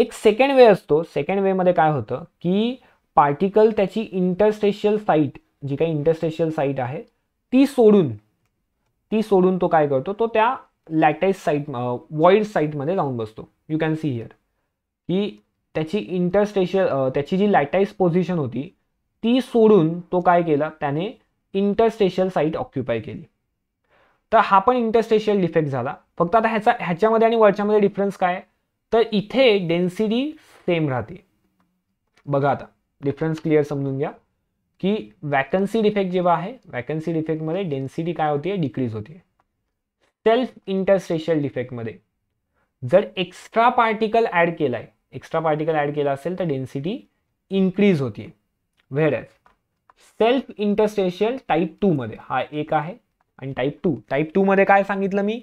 एक सेकंड वे असतो सेकंड वेमध्ये काय होतं की पार्टिकल त्याची इंटरस्टेशियल साईट जी काही इंटरस्टेशियल साईट आहे ती सोडून ती सोडून तो काय करतो तो त्या लॅटेस्ट साईट वॉइड साईटमध्ये जाऊन बसतो यू कॅन सी हिअर की त्याची इंटरस्टेशियल त्याची जी लॅटाईस पोझिशन होती ती सोडून तो काय केला त्याने इंटरस्टेशियल साईट ऑक्युपाय केली तर हा पण इंटरस्टेशियल डिफेक्ट झाला फक्त आता ह्याचा ह्याच्यामध्ये आणि वरच्यामध्ये डिफरन्स काय तर इथे डेन्सिटी सेम राहते बघा आता डिफरन्स क्लिअर समजून घ्या की वॅकन्सी डिफेक्ट जेव्हा आहे वॅकन्सी डिफेक्टमध्ये डेन्सिटी काय होती डिक्रीज होते सेल्फ इंटरस्टेशियल डिफेक्टमध्ये जर एक्स्ट्रा पार्टिकल ॲड केला आहे एक्स्ट्रा पार्टिकल ॲड केला असेल तर डेन्सिटी इन्क्रीज होते एज सेल्फ इंटरस्टेशियल टाईप मध्ये हा एक आहे आणि टाईप टू टाईप मध्ये काय सांगितलं मी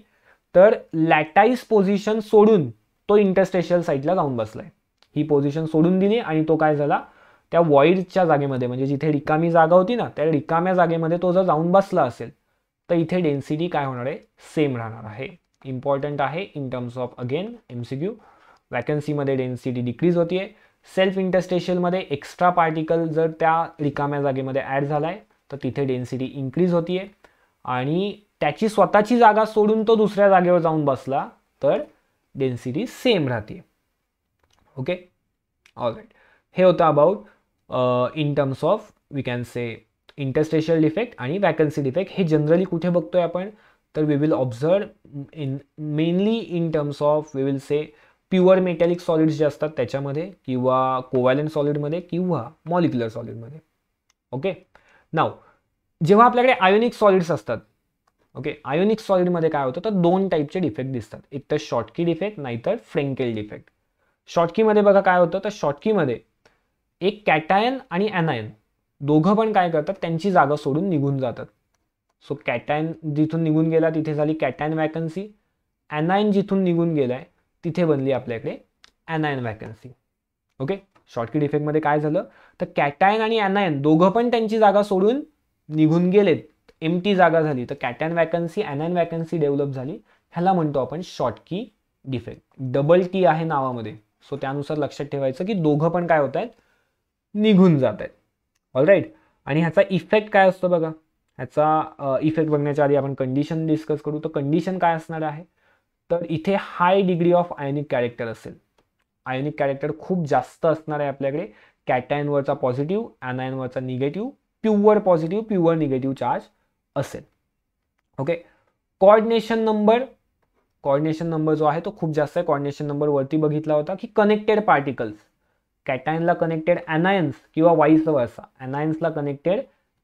तर लॅटाईस पोझिशन सोडून तो इंटरस्टेशियल साईडला जाऊन बसलाय ही पोझिशन सोडून दिली आणि तो काय झाला त्या वॉइडच्या जागेमध्ये म्हणजे जिथे रिकामी जागा होती ना त्या रिकाम्या जागेमध्ये तो जर जाऊन बसला असेल तर इथे डेन्सिटी काय होणार आहे सेम राहणार आहे इम्पॉर्टंट आहे in terms of again M C Q वॅकन्सीमध्ये डेन्सिटी डिक्रीज होतीये सेल्फ इंटरस्टेशियलमध्ये एक्स्ट्रा पार्टिकल जर त्या रिकाम्या जागेमध्ये ॲड झाला आहे तर तिथे डेन्सिटी इन्क्रीज होतीये आणि त्याची स्वतःची जागा सोडून तो दुसऱ्या जागेवर जाऊन बसला तर डेन्सिटी सेम राहते ओके ऑल राईट हे होतं about in terms of we can say interstitial defect आणि वॅकन्सी डिफेक्ट हे जनरली कुठे बघतोय आपण तर we will observe in mainly in terms of we will say pure metallic solids जे असतात त्याच्यामध्ये किंवा कोवॅलन सॉलिडमध्ये किंवा मॉलिक्युलर सॉलिडमध्ये ओके नाव जेव्हा आपल्याकडे आयोनिक सॉलिड्स असतात ओके आयोनिक सॉलिडमध्ये काय होतं तर दोन टाईपचे डिफेक्ट दिसतात एक तर शॉर्टकी डिफेक्ट नाहीतर फ्रेंकेल डिफेक्ट शॉटकीमध्ये बघा काय होतं तर शॉर्टकीमध्ये एक कॅटायन आणि ॲनायन दोघं पण काय करतात त्यांची जागा सोडून निघून जातात सो कॅटायन जिथून निघून गेला तिथे झाली कॅटायन वॅकन्सी ॲनायन जिथून निघून गेलाय तिथे बनली आपल्याकडे ॲनायन वॅकन्सी ओके शॉर्टकिट डिफेक्टमध्ये काय झालं तर कॅटायन आणि ॲनायन दोघं पण त्यांची जागा सोडून निघून गेलेत एमटी जागा झाली तर cation vacancy anion vacancy develop झाली ह्याला म्हणतो आपण शॉर्टकी डिफेक्ट डबल टी आहे नावामध्ये सो त्यानुसार लक्षात ठेवायचं की दोघं पण काय होत आहेत निघून जात आहेत राईट आणि ह्याचा इफेक्ट काय असतो बघा ह्याचा इफेक्ट बघण्याच्या आधी आपण कंडिशन डिस्कस करू तर कंडिशन काय असणार आहे तर इथे high degree of ionic character असेल आयनिक कॅरेक्टर खूप जास्त असणार आहे आपल्याकडे कॅटायनवरचा पॉझिटिव्ह अनायनवरचा negative pure positive pure negative charge असेल okay coordination number coordination number जो आहे तो खूप जास्त आहे कॉर्डिनेशन नंबर वरती बघितला होता की कनेक्टेड पार्टिकल्स कॅटायनला कनेक्टेड अनायन्स किंवा वाईस असा अनायन्सला कनेक्टेड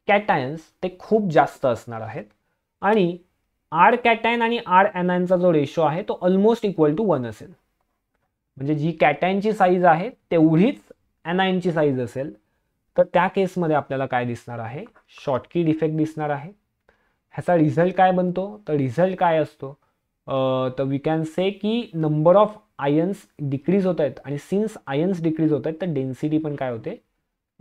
कॅटायन्स ते खूप जास्त असणार आहेत आणि आर कॅटायन आणि आर आयनचा जो रेशो आहे तो ऑलमोस्ट इक्वल टू वन असेल म्हणजे जी कॅटायनची साईज आहे तेवढीच आयनची साईज असेल तर त्या केसमध्ये आपल्याला काय दिसणार आहे शॉर्टकी डिफेक्ट दिसणार आहे ह्याचा रिझल्ट काय बनतो तर रिझल्ट काय असतो तर वी कॅन से की नंबर ऑफ आयन्स डिक्रीज होत आहेत आणि सिन्स आयन्स डिक्रीज होत आहेत तर डेन्सिटी पण काय होते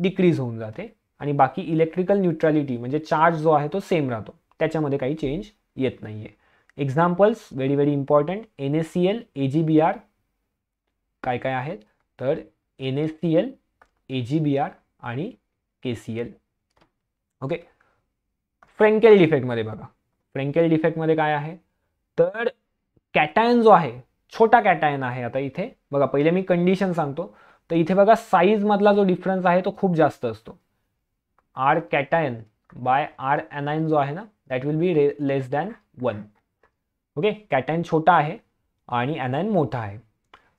डिक्रीज होऊन जाते आणि बाकी इलेक्ट्रिकल न्यूट्रॅलिटी म्हणजे चार्ज जो आहे तो सेम राहतो त्याच्यामध्ये काही चेंज येत नाही आहे examples very very important N S C L A G B R काय काय आहेत तर N S C L A G B R आणि K C L okay Frenkel डिफेक्टमध्ये बघा फ्रँकेल डिफेक्टमध्ये काय आहे तर कॅटायन जो आहे छोटा कॅटायन आहे आता इथे बघा पहिले मी कंडिशन सांगतो तर इथे बघा साईजमधला जो डिफरन्स आहे तो खूप जास्त असतो R cation by R anion जो आहे ना that will be less than one okay cation छोटा आहे आणि ॲनायन मोठा आहे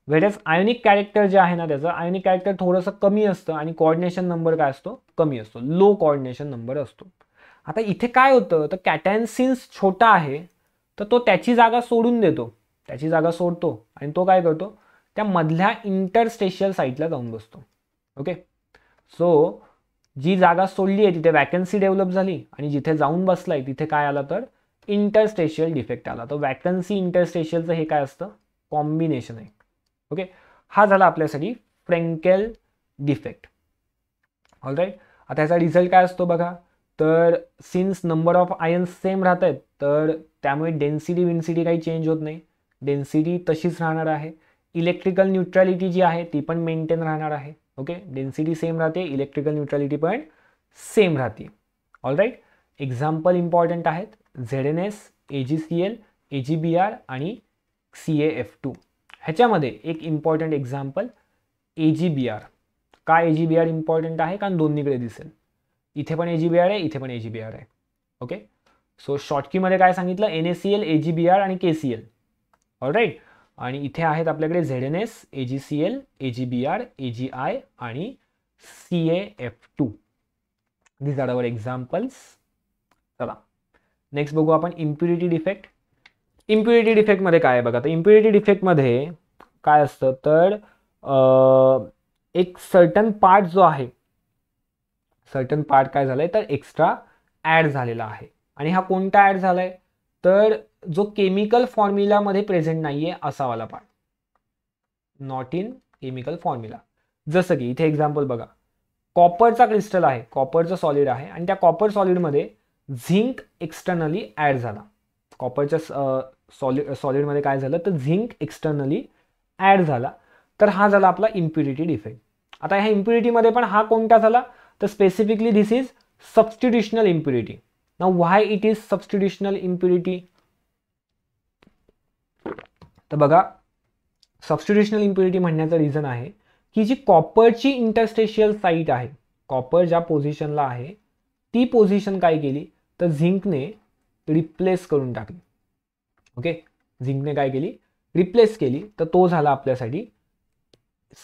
व्हेरेज आयोनिक कॅरेक्टर जे आहे ना त्याचं आयोनिक कॅरेक्टर थोडंसं कमी असतं आणि कॉर्डिनेशन नंबर काय असतो कमी असतो लो कॉर्डिनेशन नंबर असतो आता इथे काय होतं तर कॅटॅन सिन्स छोटा आहे तर तो त्याची जागा सोडून देतो त्याची जागा सोडतो आणि तो काय करतो त्या मधल्या इंटरस्टेशियल साईटला जाऊन बसतो ओके सो जी जागा सोडली आहे तिथे वॅकन्सी डेव्हलप झाली आणि जिथे जाऊन बसलाय तिथे काय आला तर इंटरस्टेशियल डिफेक्ट आला तर वॅकन्सी इंटरस्टेशियलचं हे काय असतं कॉम्बिनेशन आहे ओके हा झाला आपल्यासाठी फ्रेंकेल डिफेक्ट ऑल राईट आता ह्याचा रिझल्ट काय असतो बघा तर since number of ions same राहत आहेत तर त्यामुळे डेन्सिटी विन्सिटी काही चेंज होत नाही डेन्सिटी तशीच राहणार आहे इलेक्ट्रिकल न्यूट्रॅलिटी जी आहे ती पण मेंटेन राहणार आहे ओके डेन्सिटी सेम राहते इलेक्ट्रिकल न्यूट्रॅलिटी पॉईंट सेम राहते ऑल राईट एक्झाम्पल इम्पॉर्टंट आहेत Z N S A G C L A G B R आणि सी ए एफ टू ह्याच्यामध्ये एक important example A G B R का A G B R important आहे कारण दोन्हीकडे दिसेल इथे पण ए जी बी आर आहे इथे पण ए जी बी आर आहे ओके सो शॉर्टकीमध्ये काय सांगितलं N S C L A G B R आणि K C L all right आणि इथे आहेत आपल्याकडे Z N S A G C L A G B R A G I आणि C A F two this are our examples चला next बघू आपण impurity defect impurity डिफेक्टमध्ये काय आहे बघा तर इम्प्युरिटी डिफेक्टमध्ये काय असतं तर एक सर्टन पार्ट जो आहे सर्टन पार्ट काय झालाय तर एक्स्ट्रा ॲड झालेला आहे आणि हा कोणता ॲड झाला आहे तर जो केमिकल फॉर्म्युलामध्ये प्रेझेंट नाहीये असावाला part not in chemical formula जसं की इथे एक्झाम्पल बघा कॉपरचा क्रिस्टल आहे कॉपरचं सॉलिड आहे आणि त्या कॉपर सॉलिडमध्ये झिंक एक्सटर्नली ॲड झाला कॉपरच्या सॉलिड सॉलिडमध्ये काय झालं तर झिंक एक्सटर्नली ॲड झाला तर हा झाला आपला इम्प्युरिटी डिफेक्ट आता ह्या इम्प्युरिटीमध्ये पण हा कोणता झाला तर specifically this is substitutional impurity now why it is substitutional impurity तर बघा सबस्टिट्युशनल इम्प्युरिटी म्हणण्याचं रिझन आहे की जी कॉपरची इंटरस्टेशियल साईट आहे कॉपर ज्या पोझिशनला आहे ती पोझिशन काय केली तर झिंकने रिप्लेस करून टाकली ओके झिंकने काय केली रिप्लेस केली तर तो झाला आपल्यासाठी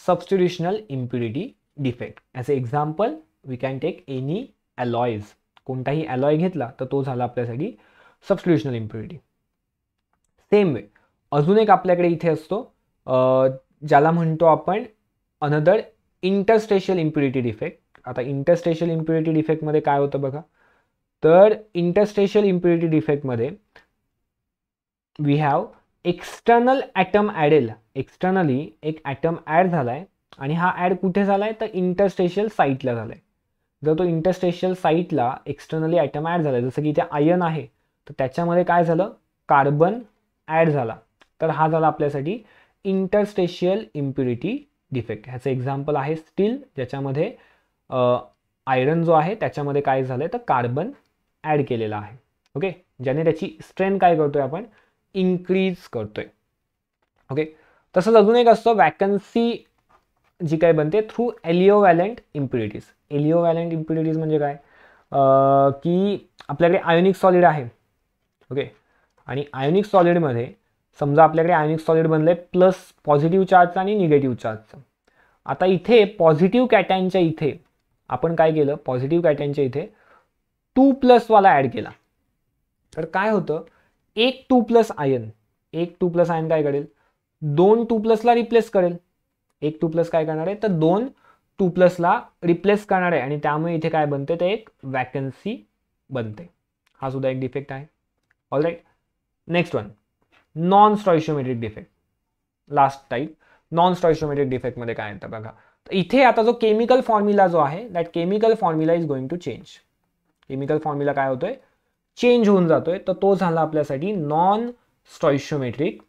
substitutional impurity defect as a example we can take any alloys कोणताही अलॉय घेतला तर तो झाला आपल्यासाठी सबस्ट्युशनल इम्प्युरिटी सेम वे अजून एक आपल्याकडे इथे असतो ज्याला म्हणतो आपण अनदर इंटरस्टेशियल इम्प्युरिटी डिफेक्ट आता इंटरस्टेशियल इम्प्युरिटी डिफेक्टमध्ये काय होतं बघा तर इंटरस्टेशियल इम्प्युरिटी डिफेक्टमध्ये we have external atom added externally एक ॲटम ॲड झाला आहे आणि हा ॲड कुठे झाला आहे तर इंटरस्टेशियल साईटला झाला जर तो इंटरस्टेशियल साईटला एक्सटर्नली आयटम ॲड झाला जसं की इथे आयन आहे तर त्याच्यामध्ये काय झालं कार्बन ॲड झाला तर हा झाला आपल्यासाठी इंटरस्टेशियल इम्प्युरिटी डिफेक्ट ह्याचं एक्झाम्पल आहे स्टील ज्याच्यामध्ये आयरन जो आहे त्याच्यामध्ये काय झालं तर कार्बन ॲड केलेला आहे ओके ज्याने त्याची स्ट्रेंथ काय करतोय आपण इन्क्रीज करतोय ओके तसंच अजून एक असतं वॅकन्सी जी काय बनते through aliovalent impurities aliovalent impurities म्हणजे काय की आपल्याकडे आयोनिक सॉलिड आहे ओके आणि आयोनिक सॉलिडमध्ये समजा आपल्याकडे आयोनिक सॉलिड बनलं आहे प्लस पॉझिटिव्ह चार्जचा आणि निगेटिव्ह चार्जचं आता इथे पॉझिटिव्ह कॅटॅनच्या इथे आपण काय केलं पॉझिटिव्ह कॅटॅनच्या इथे टू प्लसवाला ॲड केला तर काय होतं एक टू प्लस आयन एक टू प्लस आयन काय करेल दोन टू प्लसला रिप्लेस करेल एक टू प्लस काय करणार आहे तर दोन टू प्लसला रिप्लेस करणार आहे आणि त्यामुळे इथे काय बनते ते एक वॅकन्सी बनते हा सुद्धा एक डिफेक्ट आहे all right next one non stoichiometric defect last type non stoichiometric डिफेक्टमध्ये काय येतं बघा तर इथे आता जो केमिकल फॉर्म्युला जो आहे that chemical formula is going to change chemical formula काय होतोय चेंज होऊन जातोय तर तो झाला आपल्यासाठी नॉन स्टॉइशोमेट्रिक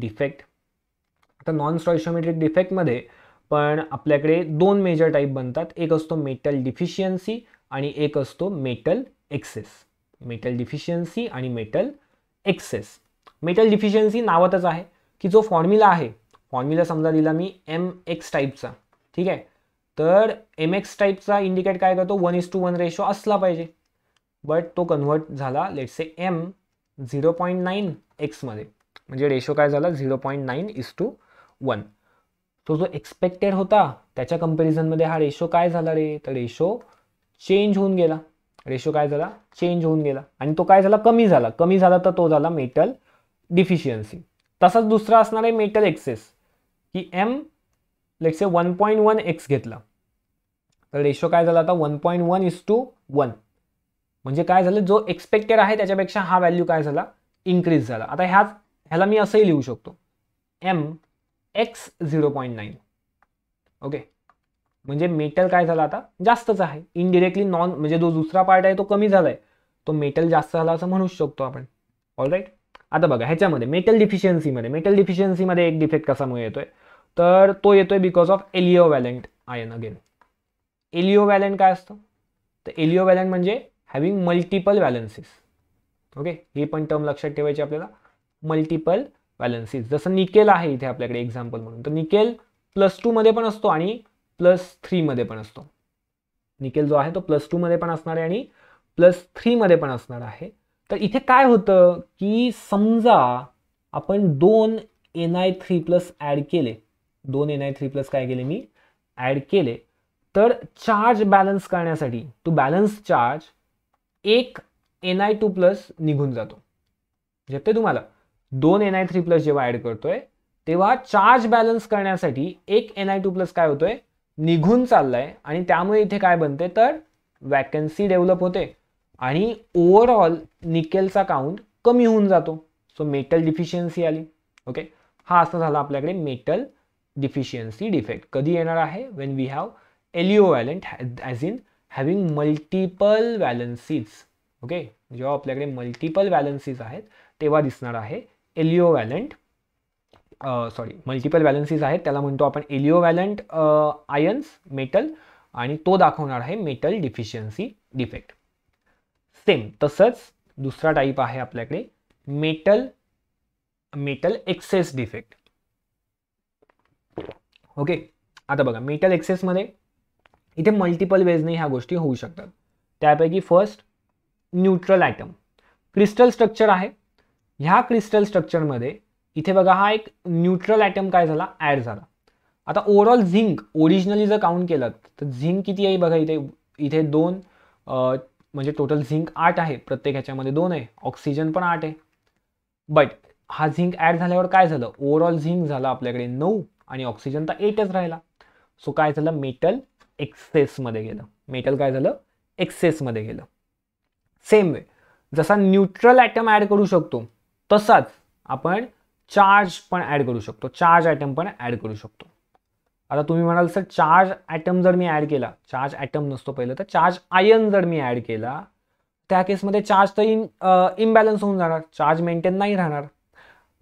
डिफेक्ट आता नॉन स्टॉइशोमेट्रिक डिफेक्टमध्ये पण आपल्याकडे दोन मेजर टाईप बनतात एक असतो मेटल डिफिशियन्सी आणि एक असतो मेटल एक्सेस मेटल डिफिशियन्सी आणि मेटल एक्सेस मेटल डिफिशियन्सी नावातच आहे की जो फॉर्म्युला आहे फॉर्म्युला समजा दिला मी एम एक्स टाईपचा ठीक आहे तर एम एक्स टाईपचा इंडिकेट काय करतो one is to one ratio असला पाहिजे बट तो कन्व्हर्ट झाला say M zero point nine एक्समध्ये म्हणजे रेशो काय झाला zero point nine is to one तो जो एक्सपेक्टेड होता त्याच्या मध्ये हा रेशो काय झाला रे तर रेशो चेंज होऊन गेला रेशो काय झाला चेंज होऊन गेला आणि तो काय झाला कमी झाला कमी झाला तर तो झाला मेटल डिफिशियन्सी तसाच दुसरा असणार आहे मेटल एक्सेस की M let's one point one X घेतला तर रेशो काय झाला आता one point one is to one म्हणजे काय झालं जो एक्सपेक्टेड आहे त्याच्यापेक्षा हा व्हॅल्यू काय झाला इन्क्रीज झाला आता ह्याच ह्याला मी असंही लिहू शकतो M X zero point nine okay म्हणजे मेटल काय झाला आता जास्तच आहे इनडिरेक्टली नॉन म्हणजे जो दुसरा पार्ट आहे तो कमी झाला आहे तो मेटल जास्त झाला असं म्हणू शकतो आपण राईट आता बघा ह्याच्यामध्ये मेटल डिफिशियन्सीमध्ये मेटल डिफिशियन्सीमध्ये एक डिफेक्ट कसामुळे येतोय तर तो येतोय because of aliovalent ion again aliovalent काय असतं तर एलिओ व्हॅलेंट म्हणजे हॅव्हिंग मल्टिपल व्हॅलेन्सीस ओके ही पण टर्म लक्षात ठेवायची आपल्याला मल्टिपल व्हॅलन्सीज जसं निकेल आहे इथे आपल्याकडे एक्झाम्पल म्हणून तर निकेल प्लस टूमध्ये पण असतो आणि प्लस थ्रीमध्ये पण असतो निकेल जो आहे तो प्लस टूमध्ये पण असणार आहे आणि प्लस थ्रीमध्ये पण असणार आहे तर इथे काय होतं की समजा आपण दोन N I three plus add केले दोन एन आय थ्री प्लस काय केले मी ॲड केले तर चार्ज बॅलन्स करण्यासाठी तो बॅलन्स चार्ज एक एन आय टू प्लस निघून जातो झेपते तुम्हाला दोन एन आय थ्री प्लस जेव्हा ॲड करतोय तेव्हा चार्ज बॅलन्स करण्यासाठी एक एन आय टू प्लस काय होतोय निघून चाललाय आणि त्यामुळे इथे काय बनते तर वॅकन्सी डेव्हलप होते आणि ओव्हरऑल निकेलचा काउंट कमी होऊन जातो सो मेटल डिफिशियन्सी आली ओके हा असा झाला आपल्याकडे मेटल डिफिशियन्सी डिफेक्ट कधी येणार आहे वेन वी हॅव एलिओ हॅ as in having multiple valencies okay जेव्हा आपल्याकडे मल्टिपल व्हॅलन्सीज आहेत तेव्हा दिसणार आहे aliovalent sorry multiple valencies आहेत त्याला म्हणतो आपण एलिओ आयन्स मेटल आणि तो दाखवणार आहे मेटल डिफिशियन्सी डिफेक्ट सेम तसंच दुसरा टाईप आहे आपल्याकडे metal metal excess defect okay आता बघा मेटल एक्सेसमध्ये इथे मल्टिपल वेजने ह्या गोष्टी होऊ शकतात त्यापैकी first neutral atom crystal structure आहे ह्या क्रिस्टल स्ट्रक्चरमध्ये इथे बघा हा एक न्यूट्रल ॲटम काय झाला ॲड झाला आता ओवरऑल झिंक ओरिजिनली जर काउंट केलं तर झिंक किती आहे बघा इथे इथे दोन म्हणजे टोटल झिंक आठ आहे प्रत्येक ह्याच्यामध्ये दोन आहे ऑक्सिजन पण आठ आहे बट हा झिंक ॲड झाल्यावर काय झालं ओवरऑल झिंक झाला आपल्याकडे नऊ आणि ऑक्सिजन तर एटच राहिला सो काय झालं मेटल एक्सेसमध्ये गेलं मेटल काय झालं एक्सेसमध्ये गेलं सेम वे जसा न्यूट्रल ॲटम ॲड करू शकतो तसाच आपण चार्ज पण ॲड करू शकतो चार्ज आयटम पण ॲड करू शकतो आता तुम्ही म्हणाल सर चार्ज ॲटम जर मी ॲड केला चार्ज ॲटम नसतो पहिलं तर चार्ज आयन जर मी ॲड केला त्या केसमध्ये चार्ज तर इन इम्बॅलन्स होऊन जाणार चार्ज मेंटेन नाही राहणार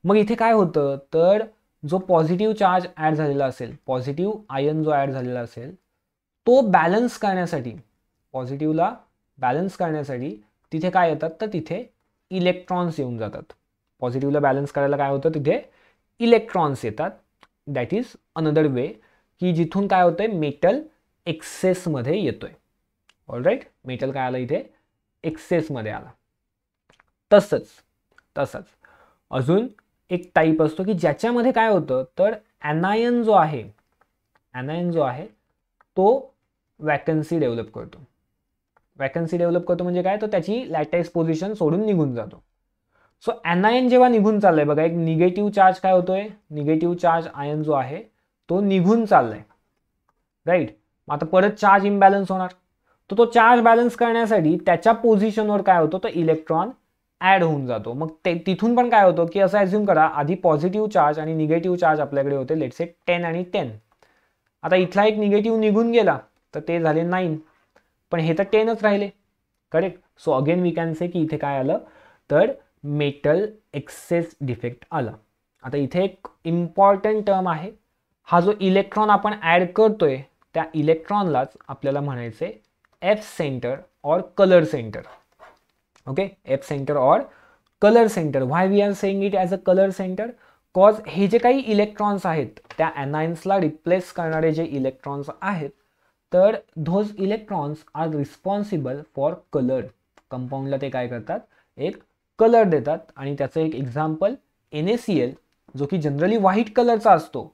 मग इथे काय होतं तर जो पॉझिटिव्ह चार्ज ॲड झालेला असेल पॉझिटिव्ह आयन जो ॲड झालेला असेल तो बॅलन्स करण्यासाठी पॉझिटिव्हला बॅलन्स करण्यासाठी तिथे काय येतात तर तिथे इलेक्ट्रॉन्स येऊन जातात पॉझिटिव्हला बॅलन्स करायला काय होतं तिथे इलेक्ट्रॉन्स येतात दॅट इज अनदर वे की जिथून काय होतं आहे मेटल एक्सेसमध्ये येतो आहे राईट मेटल काय आलं इथे एक्सेसमध्ये आला तसंच तसंच अजून एक टाईप असतो की ज्याच्यामध्ये काय होतं तर ॲनायन जो आहे ॲनायन जो आहे तो वॅकन्सी डेव्हलप करतो वॅकन्सी डेव्हलप करतो म्हणजे काय तर त्याची लॅटेस्ट पोझिशन सोडून निघून जातो सो आयन जेव्हा निघून चाललाय बघा एक निगेटिव्ह चार्ज काय होतोय निगेटिव्ह चार्ज आयन जो आहे तो निघून चाललाय राईट मग आता परत चार्ज इम्बॅलन्स होणार तर तो, तो चार्ज बॅलन्स करण्यासाठी त्याच्या पोझिशनवर काय होतो तो इलेक्ट्रॉन ऍड होऊन जातो मग ते तिथून पण काय होतं की असं ऍझ्युम करा आधी पॉझिटिव्ह चार्ज आणि निगेटिव्ह चार्ज आपल्याकडे होते लेट से टेन आणि टेन आता इथला एक निगेटिव्ह निघून गेला तर ते झाले नाईन पण हे तर टेनच राहिले correct so again we can say की इथे काय आलं तर मेटल एक्सेस डिफेक्ट आला आता इथे एक इम्पॉर्टंट टर्म आहे हा जो इलेक्ट्रॉन आपण ॲड करतोय त्या इलेक्ट्रॉनलाच आपल्याला म्हणायचे F centre or colour centre okay F centre or colour centre why we are saying it as a colour centre cause हे जे काही इलेक्ट्रॉन्स आहेत त्या अनायन्सला रिप्लेस करणारे जे इलेक्ट्रॉन्स आहेत तर those electrons are responsible for colour कंपाऊंडला ते काय करतात एक कलर देतात आणि त्याचं एक example N A C L जो की जनरली व्हाईट कलरचा असतो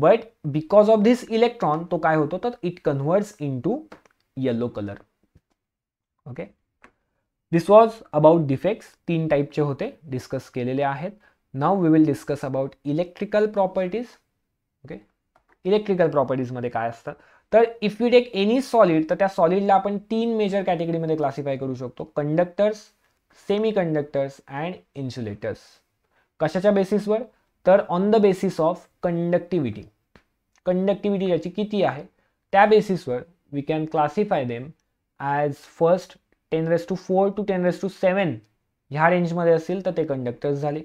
but because of this electron तो काय होतो तर it converts into yellow colour okay this was about defects तीन टाईपचे होते डिस्कस केलेले आहेत नाव we will discuss about electrical properties okay electrical प्रॉपर्टीजमध्ये काय असतं तर if you take any solid तर त्या सॉलिडला आपण तीन मेजर कॅटेगरीमध्ये क्लासिफाय करू शकतो conductors semi conductors and insulators कशाच्या बेसिसवर तर on the basis of conductivity conductivity ज्याची किती आहे त्या बेसिसवर we can classify them as first ten raise to four to ten raise to seven ह्या रेंजमध्ये असेल तर ते कंडक्टर्स झाले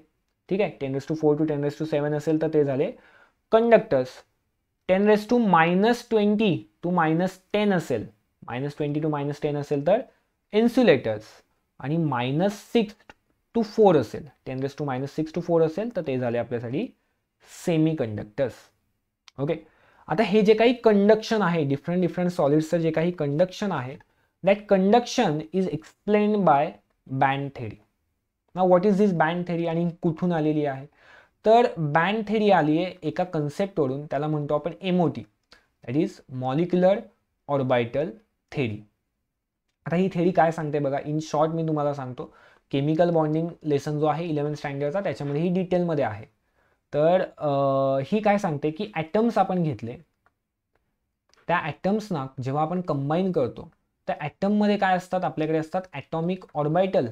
ठीक आहे ten raise to four to ten raise to seven असेल तर ते झाले conductors ten raise to minus twenty to minus ten असेल minus twenty to minus ten असेल तर इन्सुलेटर्स आणि मायनस सिक्स टू फोर असेल ten raise to minus six to four असेल तर ते झाले आपल्यासाठी सेमी कंडक्टर्स ओके आता हे जे काही कंडक्शन आहे डिफरंट डिफरंट सॉलिड्सचं जे काही कंडक्शन आहे that conduction is explain by band theory ना what is this band theory आणि कुठून आलेली आहे तर बँड थेरी आली आहे एका कन्सेप्टवरून त्याला म्हणतो आपण MOT that is molecular orbital theory आता ही थेरी काय सांगते बघा इन शॉर्ट मी तुम्हाला सांगतो केमिकल बॉन्डिंग लेसन जो आहे इलेवन स्टँडर्डचा त्याच्यामध्ये ही डिटेलमध्ये आहे तर ही काय सांगते की ॲटम्स आपण घेतले त्या ॲटम्सना जेव्हा आपण कंबाईन करतो त्या ॲटममध्ये काय असतात आपल्याकडे असतात ॲटॉमिक ऑर्बायटल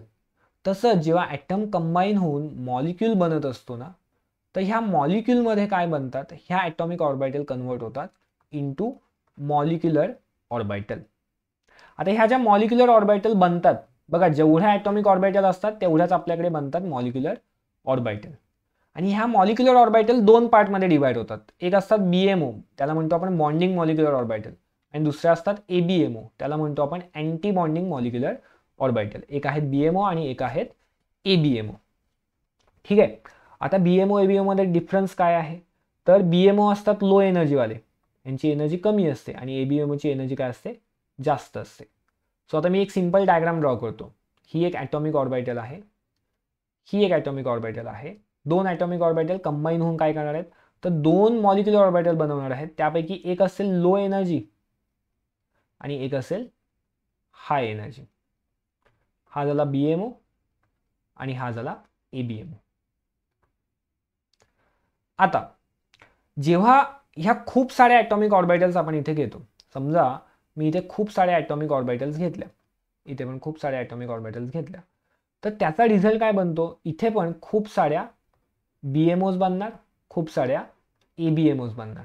तसंच जेव्हा ॲटम कंबाईन होऊन मॉलिक्यूल बनत असतो ना तर ह्या मॉलिक्युलमध्ये काय बनतात ह्या ॲटॉमिक ऑर्बायटल कन्वर्ट होतात इंटू मॉलिक्युलर ऑर्बायटल आता ह्या ज्या मॉलिक्युलर ऑर्बिटल बनतात बघा जेवढ्या ॲटॉमिक ऑर्बिटल असतात तेवढ्याच आपल्याकडे बनतात मॉलिक्युलर ऑर्बिटल आणि ह्या मॉलिक्युलर ऑर्बिटल दोन पार्टमध्ये डिवाईड होतात एक असतात बी एम ओ त्याला म्हणतो आपण बॉन्डिंग मॉलिक्युलर ऑर्बिटल आणि दुसऱ्या असतात ए बी एम ओ त्याला म्हणतो आपण अँटी बॉन्डिंग मॉलिक्युलर ऑर्बिटल एक आहेत बी एम ओ आणि एक आहेत ए बी एम ओ ठीक आहे आता बी M O A B difference काय आहे तर बी एम ओ असतात लो एनर्जीवाले यांची एनर्जी कमी असते आणि ए बी एम ओची एनर्जी काय असते जास्त असते सो आता मी एक सिंपल डायग्राम ड्रॉ करतो ही एक ॲटॉमिक ऑर्बिटल आहे ही एक ॲटॉमिक ऑर्बिटल आहे दोन ॲटॉमिक ऑर्बिटल कंबाईन होऊन काय करणार आहेत तर दोन मॉलिक्युलर ऑर्बिटल बनवणार आहेत त्यापैकी एक असेल लो एनर्जी आणि एक असेल हाय एनर्जी हा झाला बी एम ओ आणि हा झाला ए बी ओ आता जेव्हा ह्या खूप साऱ्या ॲटॉमिक ऑर्बिटल्स आपण इथे घेतो समजा मी इथे खूप साऱ्या ॲटॉमिक ऑर्बिटल्स घेतल्या इथे पण खूप साऱ्या ॲटॉमिक ऑर्बिटल्स घेतल्या तर त्याचा रिझल्ट काय बनतो इथे पण खूप साऱ्या बी एम ओज बनणार खूप साऱ्या ए बी एम ओज बनणार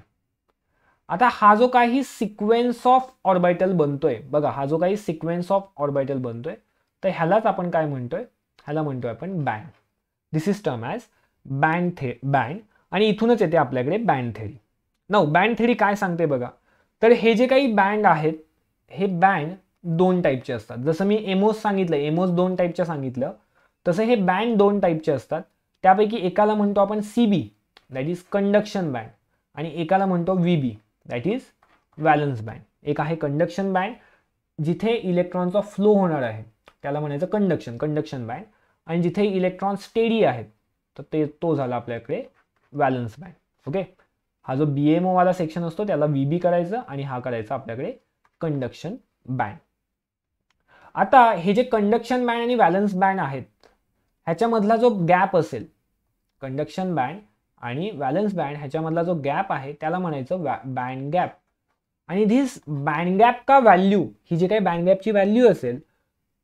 आता हा जो काही सिक्वेन्स ऑफ ऑर्बिटल बनतोय बघा हा जो काही सिक्वेन्स ऑफ ऑर्बिटल बनतोय तर ह्यालाच आपण काय म्हणतोय ह्याला म्हणतोय आपण band this is term as band the band आणि इथूनच येते आपल्याकडे band theory now band theory काय सांगते बघा तर हे जे काही बँड आहेत हे बँड दोन टाईपचे असतात जसं मी एमोज सांगितलं एमोज दोन टाईपच्या सांगितलं तसं हे बँड दोन टाईपचे असतात त्यापैकी एकाला म्हणतो आपण C B that is conduction band आणि एकाला म्हणतो V B that is valence band एक आहे कंडक्शन बँड जिथे इलेक्ट्रॉनचा फ्लो होणार आहे त्याला म्हणायचं कंडक्शन कंडक्शन बँड आणि जिथे इलेक्ट्रॉन स्टेडी आहेत तर ते तो झाला आपल्याकडे व्हॅलन्स बँड ओके हा जो बी एम ओवाला सेक्शन असतो त्याला व्ही बी करायचं आणि हा करायचा आपल्याकडे कंडक्शन बँड आता हे जे कंडक्शन बँड आणि व्हॅलन्स बँड आहेत ह्याच्यामधला जो गॅप असेल कंडक्शन बँड आणि व्हॅलन्स बँड ह्याच्यामधला जो गॅप आहे त्याला म्हणायचं बँड गॅप आणि धीस बँड गॅप का व्हॅल्यू ही जी काही बँड गॅपची व्हॅल्यू असेल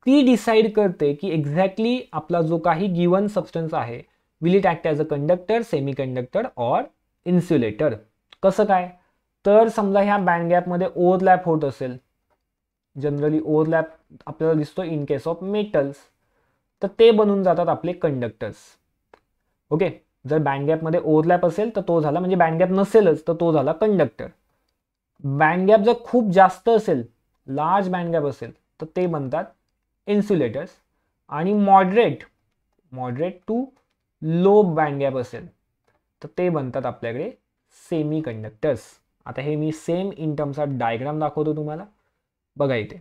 ती डिसाईड करते की एक्झॅक्टली आपला जो काही गिवन सबस्टन्स आहे will it act as a conductor semiconductor or insulator कसं काय तर समजा ह्या बँड गॅपमध्ये ओव्हरलॅप होत असेल जनरली ओवरलॅप आपल्याला दिसतो इन केस ऑफ मेटल्स तर ते बनून जातात आपले कंडक्टर्स ओके जर बँड गॅपमध्ये ओव्हरलॅप असेल तर तो झाला म्हणजे बँड गॅप नसेलच तर तो झाला कंडक्टर बँड गॅप जर खूप जास्त असेल लार्ज बँड गॅप असेल तर ते बनतात इन्सुलेटर्स आणि moderate moderate to low band gap असेल तर ते बनतात आपल्याकडे सेमी कंडक्टर्स आता हे मी same in terms of diagram दाखवतो तुम्हाला बघा इथे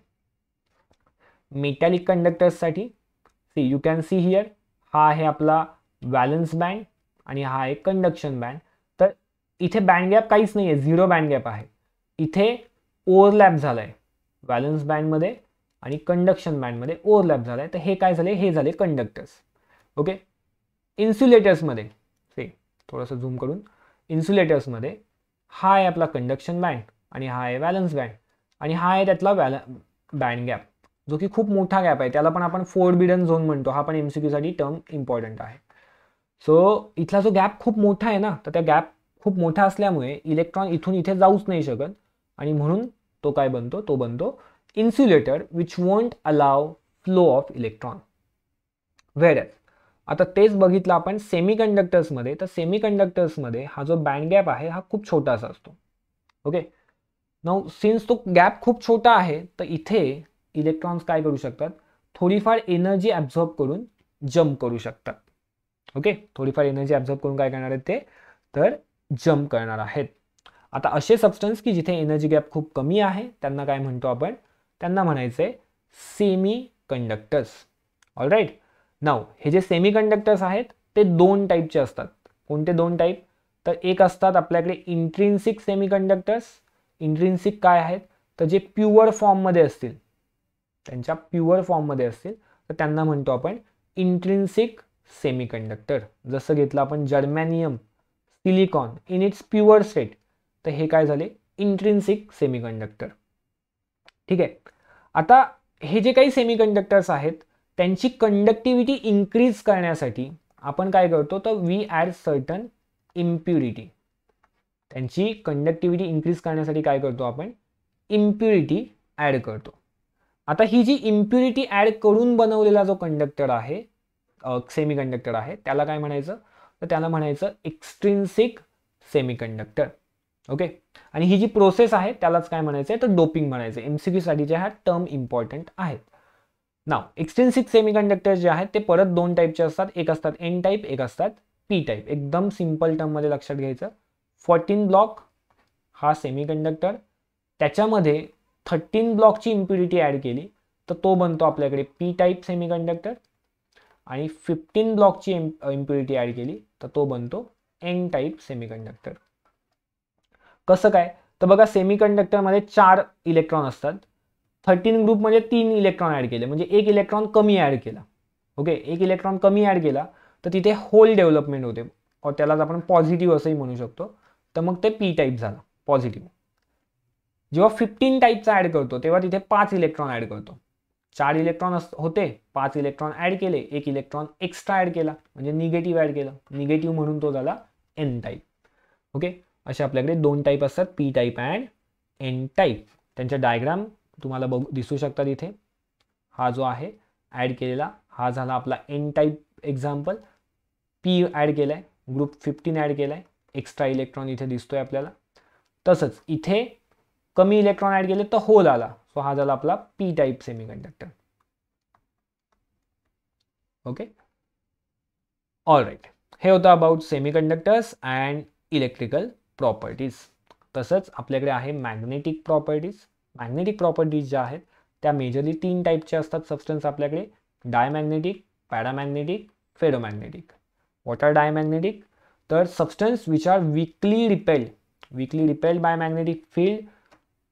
मेटॅलिक कंडक्टर्ससाठी see you can see here हा आहे आपला व्हॅलन्स बँड आणि हा आहे कंडक्शन बँड तर इथे बँड गॅप काहीच नाही आहे झिरो बँड गॅप आहे इथे ओव्हरलॅप झाला आहे व्हॅलन्स बँडमध्ये आणि कंडक्शन बँडमध्ये ओव्हरलॅप झाला आहे तर हे काय झाले हे झाले कंडक्टर्स ओके इन्सुलेटर्समध्ये थोडंसं झूम करून इन्सुलेटर्समध्ये हा आहे आपला कंडक्शन बँड आणि हा आहे बॅलन्स बँड आणि हा आहे त्यातला बॅल बँड गॅप जो की खूप मोठा गॅप आहे त्याला पण आपण फोर बिडन झोन म्हणतो हा पण एम सी क्यूसाठी टर्म इम्पॉर्टंट आहे सो इथला जो गॅप खूप मोठा आहे ना तर त्या गॅप खूप मोठा असल्यामुळे इलेक्ट्रॉन इथून इथे जाऊच नाही शकत आणि म्हणून तो काय बनतो तो बनतो insulator which won't allow flow of electron where आता तेच बघितलं आपण सेमी कंडक्टर्समध्ये तर सेमी कंडक्टर्समध्ये हा जो बँड गॅप आहे हा खूप छोटासा असतो ओके नऊ सिन्स तो गॅप खूप छोटा आहे तर इथे इलेक्ट्रॉन्स काय करू शकतात थोडीफार एनर्जी ॲब्झॉर्ब करून जम्प करू शकतात ओके थोडीफार एनर्जी ॲब्झॉर्ब करून काय करणार आहेत ते तर जम्प करणार आहेत आता असे सबस्टन्स की जिथे एनर्जी गॅप खूप कमी आहे त्यांना काय म्हणतो आपण त्यांना म्हणायचं आहे सेमी कंडक्टर्स ऑलराईट नाव हे जे सेमीकंडक्टर्स आहेत ते दोन टाईपचे असतात कोणते दोन टाईप तर एक असतात आपल्याकडे इंट्रिन्सिक सेमीकंडक्टर्स इंट्रिन्सिक काय आहेत तर जे प्युअर फॉर्ममध्ये असतील त्यांच्या प्युअर फॉर्ममध्ये असतील तर त्यांना म्हणतो आपण इंट्रिन्सिक सेमीकंडक्टर जसं घेतलं आपण germanium silicon in its pure state तर हे काय झाले इंट्रिन्सिक सेमीकंडक्टर ठीक आहे आता हे जे काही सेमीकंडक्टर्स आहेत त्यांची कंडक्टिव्हिटी इन्क्रीज करण्यासाठी आपण काय करतो तर वी ॲड सर्टन इम्प्युरिटी त्यांची कंडक्टिव्हिटी इन्क्रीज करण्यासाठी काय करतो आपण इम्प्युरिटी ॲड करतो आता ही जी इम्प्युरिटी ॲड करून बनवलेला जो कंडक्टर आहे सेमी कंडक्टर आहे त्याला काय म्हणायचं तर त्याला म्हणायचं एक्स्ट्रिन्सिक सेमी कंडक्टर ओके आणि ही जी प्रोसेस आहे त्यालाच काय म्हणायचं आहे तर डोपिंग म्हणायचं एम सी क्यूसाठी जे हा टर्म इम्पॉर्टंट आहे नाव एक्सटेन्सिक सेमीकंडक्टर जे आहेत ते परत दोन टाईपचे असतात एक असतात एन टाईप एक असतात पी टाईप एकदम सिंपल टर्ममध्ये लक्षात घ्यायचं फॉर्टीन ब्लॉक हा सेमीकंडक्टर त्याच्यामध्ये थर्टीन ब्लॉकची इम्प्युरिटी ॲड केली तर तो बनतो आपल्याकडे पी टाईप सेमीकंडक्टर आणि फिफ्टीन ब्लॉकची इम्प्युरिटी ॲड केली तर तो बनतो एन टाईप सेमीकंडक्टर कसं काय तर बघा सेमीकंडक्टरमध्ये चार इलेक्ट्रॉन असतात थर्टीन ग्रुपमध्ये तीन इलेक्ट्रॉन ॲड केले म्हणजे एक इलेक्ट्रॉन कमी ॲड केला ओके एक इलेक्ट्रॉन कमी ॲड केला तर तिथे होल डेव्हलपमेंट होते त्यालाच आपण पॉझिटिव्ह असंही म्हणू शकतो तर मग ते पी टाईप झाला पॉझिटिव्ह जेव्हा फिफ्टीन टाईपचा ॲड करतो तेव्हा तिथे पाच इलेक्ट्रॉन ॲड करतो चार इलेक्ट्रॉन होते पाच इलेक्ट्रॉन ॲड केले एक इलेक्ट्रॉन एक्स्ट्रा ॲड केला म्हणजे निगेटिव्ह ॲड केला निगेटिव्ह म्हणून तो झाला एन टाईप ओके असे आपल्याकडे दोन टाईप असतात P type and N type त्यांच्या डायग्राम तुम्हाला बघू दिसू शकतात इथे हा जो आहे ॲड केलेला हा झाला आपला N type example P add केला ग्रुप फिफ्टीन ॲड केला एक्स्ट्रा इलेक्ट्रॉन इथे दिसतो आपल्याला तसंच इथे कमी इलेक्ट्रॉन ॲड केले तर होल आला सो हा झाला आपला P type semi conductor okay all right हे होतं about semi conductors and electrical properties तसंच आपल्याकडे आहे मॅग्नेटिक प्रॉपर्टीज मॅग्नेटिक प्रॉपर्टीज ज्या आहेत त्या मेजरली तीन टाईपच्या असतात सबस्टन्स आपल्याकडे diamagnetic paramagnetic ferromagnetic what are diamagnetic तर substance which are weakly repelled weakly repelled by magnetic field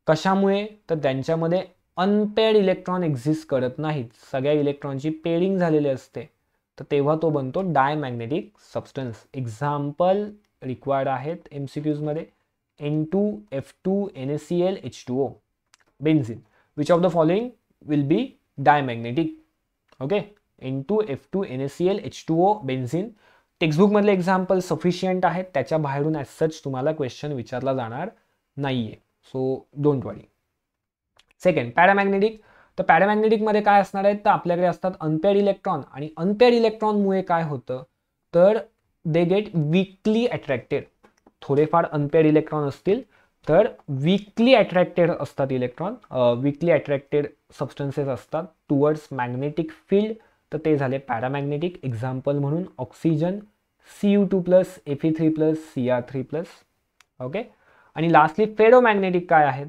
कशामुळे तर त्यांच्यामध्ये अनपेड इलेक्ट्रॉन एक्झिस्ट करत नाहीत सगळ्या इलेक्ट्रॉनची पेडिंग झालेली असते तर तेव्हा तो बनतो डायमॅग्नेटिक सबस्टन्स एक्झाम्पल रिक्वायर्ड आहेत एम सी क्यूजमध्ये N two F two N S C L H two O benzene which of the following will be diamagnetic okay L H NaCl H2O benzene टेक्स्टबुकमधले example sufficient आहेत त्याच्या बाहेरून as such तुम्हाला question विचारला जाणार नाही आहे so don't worry second paramagnetic तर पॅरामॅग्नेटिकमध्ये काय असणार आहेत तर आपल्याकडे असतात अनपेअर इलेक्ट्रॉन आणि अनपेड इलेक्ट्रॉनमुळे काय होतं तर दे गेट वीकली अट्रॅक्टेड थोडेफार अनपेड इलेक्ट्रॉन असतील तर वीकली अट्रॅक्टेड असतात इलेक्ट्रॉन वीकली अट्रॅक्टेड सबस्टन्सेस असतात टुवर्ड्स मॅग्नेटिक फील्ड तर ते झाले पॅरामॅग्नेटिक एक्झाम्पल म्हणून oxygen C U two plus A P three plus C R three plus okay आणि लास्टली फेरोमॅग्नेटिक काय आहेत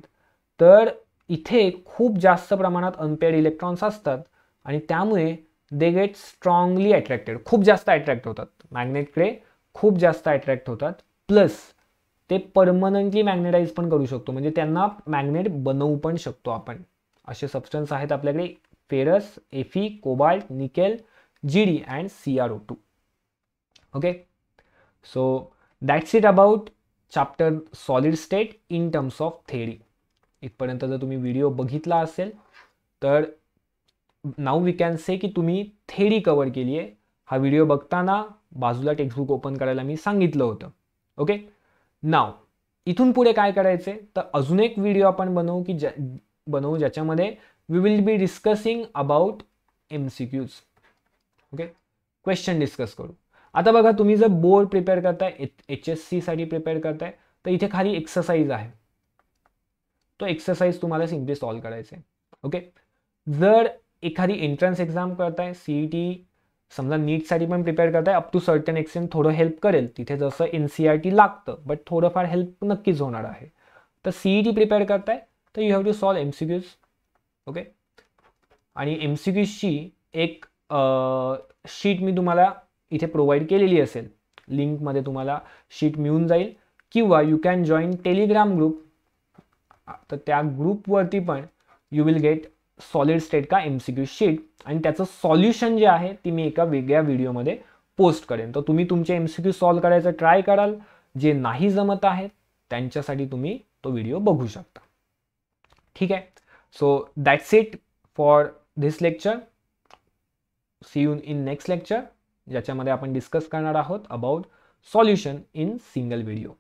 तर इथे खूप जास्त प्रमाणात अनपेड इलेक्ट्रॉन्स असतात आणि त्यामुळे दे गेट स्ट्रॉंगली अट्रॅक्टेड खूप जास्त अट्रॅक्ट होतात मॅग्नेटकडे खूप जास्त अट्रॅक्ट होतात प्लस ते परमनंटली मॅग्नेटाईज पण करू शकतो म्हणजे त्यांना मॅग्नेट बनवू पण शकतो आपण असे सबस्टन्स आहेत आपल्याकडे फेरस एफी cobalt nickel G D and C R O two okay so that's it about chapter solid state in terms of theory इथपर्यंत जर तुम्ही व्हिडिओ बघितला असेल तर नाऊ वी कॅन से की तुम्ही थेरी कवर केली आहे हा व्हिडिओ बघताना बाजूला टेक्स्टबुक ओपन करायला मी सांगितलं होतं ओके नाव इथून पुढे काय करायचे तर अजून एक व्हिडिओ आपण बनवू की ज्या बनवू ज्याच्यामध्ये we will be discussing about M C Qs okay question discuss करू आता बघा तुम्ही जर बोर्ड प्रिपेअर करताय एच एस सीसाठी प्रिपेअर करताय तर इथे खाली एक्सरसाइज आहे तो एक्सरसाइज तुम्हाला सिम्पली सॉल्व्ह करायचं आहे ओके जर एखादी एंट्रन्स एक्झाम करताय सीई टी e समजा नीटसाठी पण प्रिपेअर करताय अप टू सर्टन एक्सटेंट थोडं हेल्प करेल तिथे जसं एन सी आर टी लागतं बट थोडंफार हेल्प नक्कीच होणार आहे तर सीई टी प्रिपेअर करताय तर you have to solve M C Qs okay आणि एम सी क्यूजची एक शीट मी तुम्हाला इथे प्रोव्हाइड केलेली असेल लिंकमध्ये तुम्हाला शीट मिळून जाईल किंवा you can join Telegram group तर त्या ग्रुपवरती पण you will get solid state का एम शीट आणि त्याचं सॉल्युशन जे आहे ती मी एका वेगळ्या व्हिडिओमध्ये पोस्ट करेन तर तुम्ही तुमचे एम सी क्यू सॉल्व करायचं ट्राय कराल जे नाही जमत आहेत त्यांच्यासाठी तुम्ही तो व्हिडिओ बघू शकता ठीक आहे so that's it for this lecture see you in next lecture ज्याच्यामध्ये आपण डिस्कस करणार आहोत about solution in single video